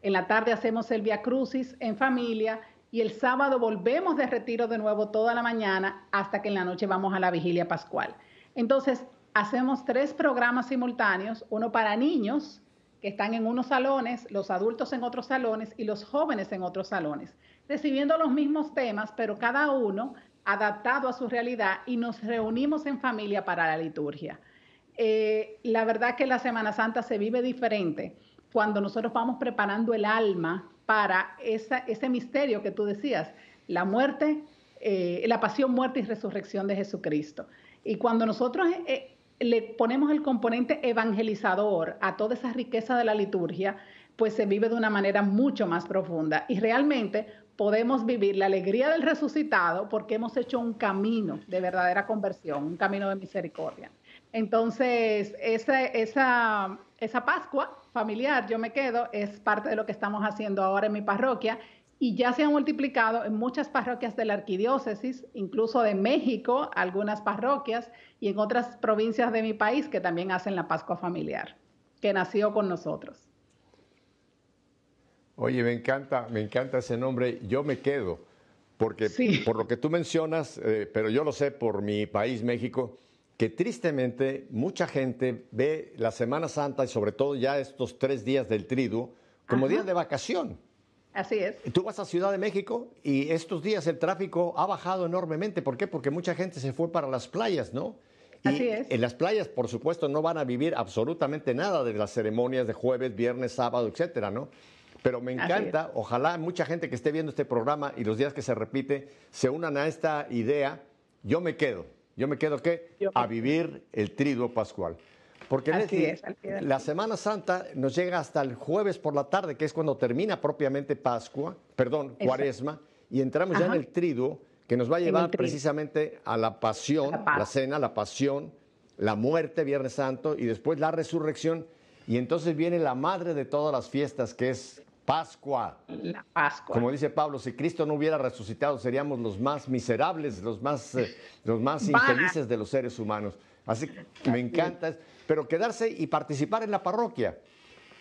S2: En la tarde hacemos el Via Crucis en familia y el sábado volvemos de retiro de nuevo toda la mañana hasta que en la noche vamos a la vigilia pascual. Entonces, hacemos tres programas simultáneos, uno para niños, que están en unos salones, los adultos en otros salones y los jóvenes en otros salones, recibiendo los mismos temas, pero cada uno adaptado a su realidad y nos reunimos en familia para la liturgia. Eh, la verdad que la Semana Santa se vive diferente cuando nosotros vamos preparando el alma para ese misterio que tú decías, la muerte, eh, la pasión, muerte y resurrección de Jesucristo. Y cuando nosotros eh, le ponemos el componente evangelizador a toda esa riqueza de la liturgia, pues se vive de una manera mucho más profunda y realmente podemos vivir la alegría del resucitado porque hemos hecho un camino de verdadera conversión, un camino de misericordia. Entonces, esa, esa, esa Pascua familiar, yo me quedo, es parte de lo que estamos haciendo ahora en mi parroquia y ya se han multiplicado en muchas parroquias de la arquidiócesis, incluso de México, algunas parroquias y en otras provincias de mi país que también hacen la Pascua familiar, que nació con nosotros.
S1: Oye, me encanta, me encanta ese nombre. Yo me quedo, porque por lo que tú mencionas, eh, pero yo lo sé por mi país, México, que tristemente mucha gente ve la Semana Santa y sobre todo ya estos tres días del triduo como días de vacación. Así es. Tú vas a Ciudad de México y estos días el tráfico ha bajado enormemente. ¿Por qué? Porque mucha gente se fue para las playas, ¿no? Así es. En las playas, por supuesto, no van a vivir absolutamente nada de las ceremonias de jueves, viernes, sábado, etcétera, ¿no? Pero me encanta, ojalá mucha gente que esté viendo este programa y los días que se repite se unan a esta idea. Yo me quedo. ¿Yo me quedo qué? A vivir el triduo pascual. Porque la Semana Santa nos llega hasta el jueves por la tarde, que es cuando termina propiamente Pascua, perdón, Cuaresma, y entramos ya en el triduo que nos va a llevar precisamente a la pasión, la, cena, la pasión, la muerte, Viernes Santo, y después la resurrección. Y entonces viene la madre de todas las fiestas, que es Pascua. Como dice Pablo, si Cristo no hubiera resucitado, seríamos los más miserables, los más, eh, los más infelices de los seres humanos. Así que me encanta pero quedarse y participar en la parroquia.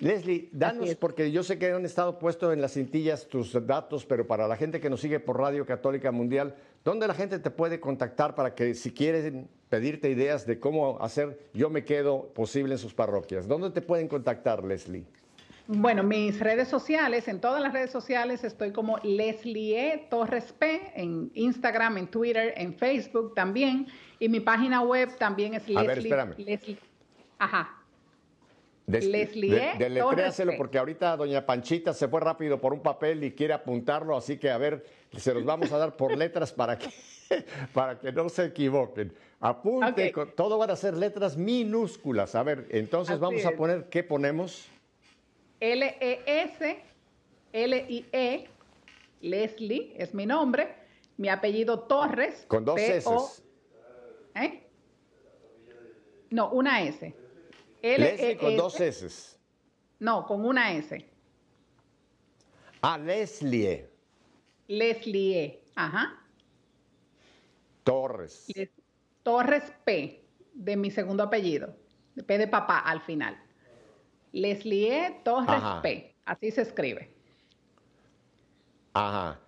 S1: Leslie, danos, porque yo sé que han estado puestos en las cintillas tus datos, pero para la gente que nos sigue por Radio Católica Mundial, ¿dónde la gente te puede contactar para que si quieren pedirte ideas de cómo hacer yo me quedo posible en sus parroquias? ¿Dónde te pueden contactar, Leslie? Bueno,
S2: mis redes sociales, en todas las redes sociales estoy como Leslie e. Torres P, en Instagram, en Twitter, en Facebook también, y mi página web también es Leslie. Leslie Ajá.
S1: Leslie. De, deletréaselo este. porque ahorita doña Panchita se fue rápido por un papel y quiere apuntarlo, así que a ver, se los vamos a dar por letras para que, para que no se equivoquen. Apunte, todo van a ser letras minúsculas. A ver, entonces vamos a poner, ¿qué ponemos?
S2: L-E-S, L-I-E, Leslie es mi nombre, mi apellido Torres. Con dos S. ¿Eh? No, una S.
S1: Leslie con dos S.
S2: No, con una S.
S1: Ah, Leslie.
S2: Leslie, ajá.
S1: Torres.
S2: Torres P, de mi segundo apellido. P de papá al final. Leslie Torres P, así se escribe.
S1: Ajá.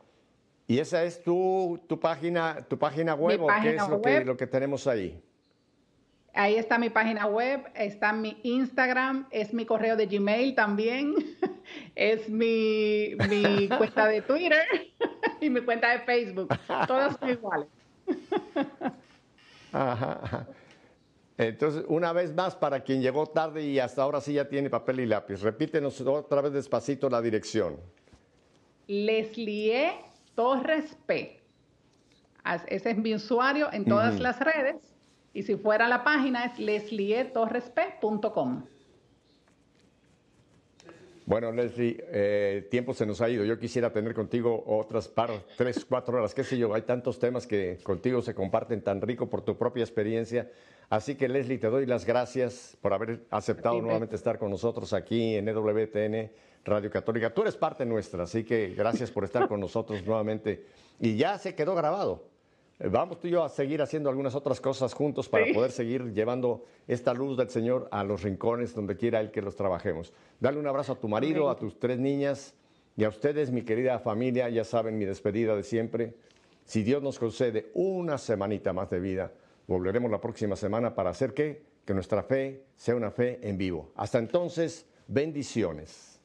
S1: ¿Y esa es tu, página, tu página web o qué es lo que tenemos ahí?
S2: Ahí está mi página web, está mi Instagram, es mi correo de Gmail también, es mi, cuenta de Twitter y mi cuenta de Facebook. Todas son iguales.
S1: Ajá, Entonces, una vez más, para quien llegó tarde y hasta ahora sí ya tiene papel y lápiz, repítenos otra vez despacito la dirección.
S2: Leslie Torres P. Ese es mi usuario en todas las redes y si fuera la página es leslietorresp.com.
S1: Bueno, Leslie, eh, tiempo se nos ha ido. Yo quisiera tener contigo otras par, tres, cuatro horas, qué sé yo. Hay tantos temas que contigo se comparten tan rico por tu propia experiencia. Así que, Leslie, te doy las gracias por haber aceptado nuevamente estar con nosotros aquí en EWTN Radio Católica. Tú eres parte nuestra, así que gracias por estar con nosotros nuevamente. Y ya se quedó grabado. Eh, vamos tú y yo a seguir haciendo algunas otras cosas juntos para poder seguir llevando esta luz del Señor a los rincones donde quiera Él que los trabajemos. Dale un abrazo a tu marido, a tus tres niñas y a ustedes, mi querida familia. Ya saben mi despedida de siempre. Si Dios nos concede una semanita más de vida, volveremos la próxima semana para hacer que, que nuestra fe sea una fe en vivo. Hasta entonces, bendiciones.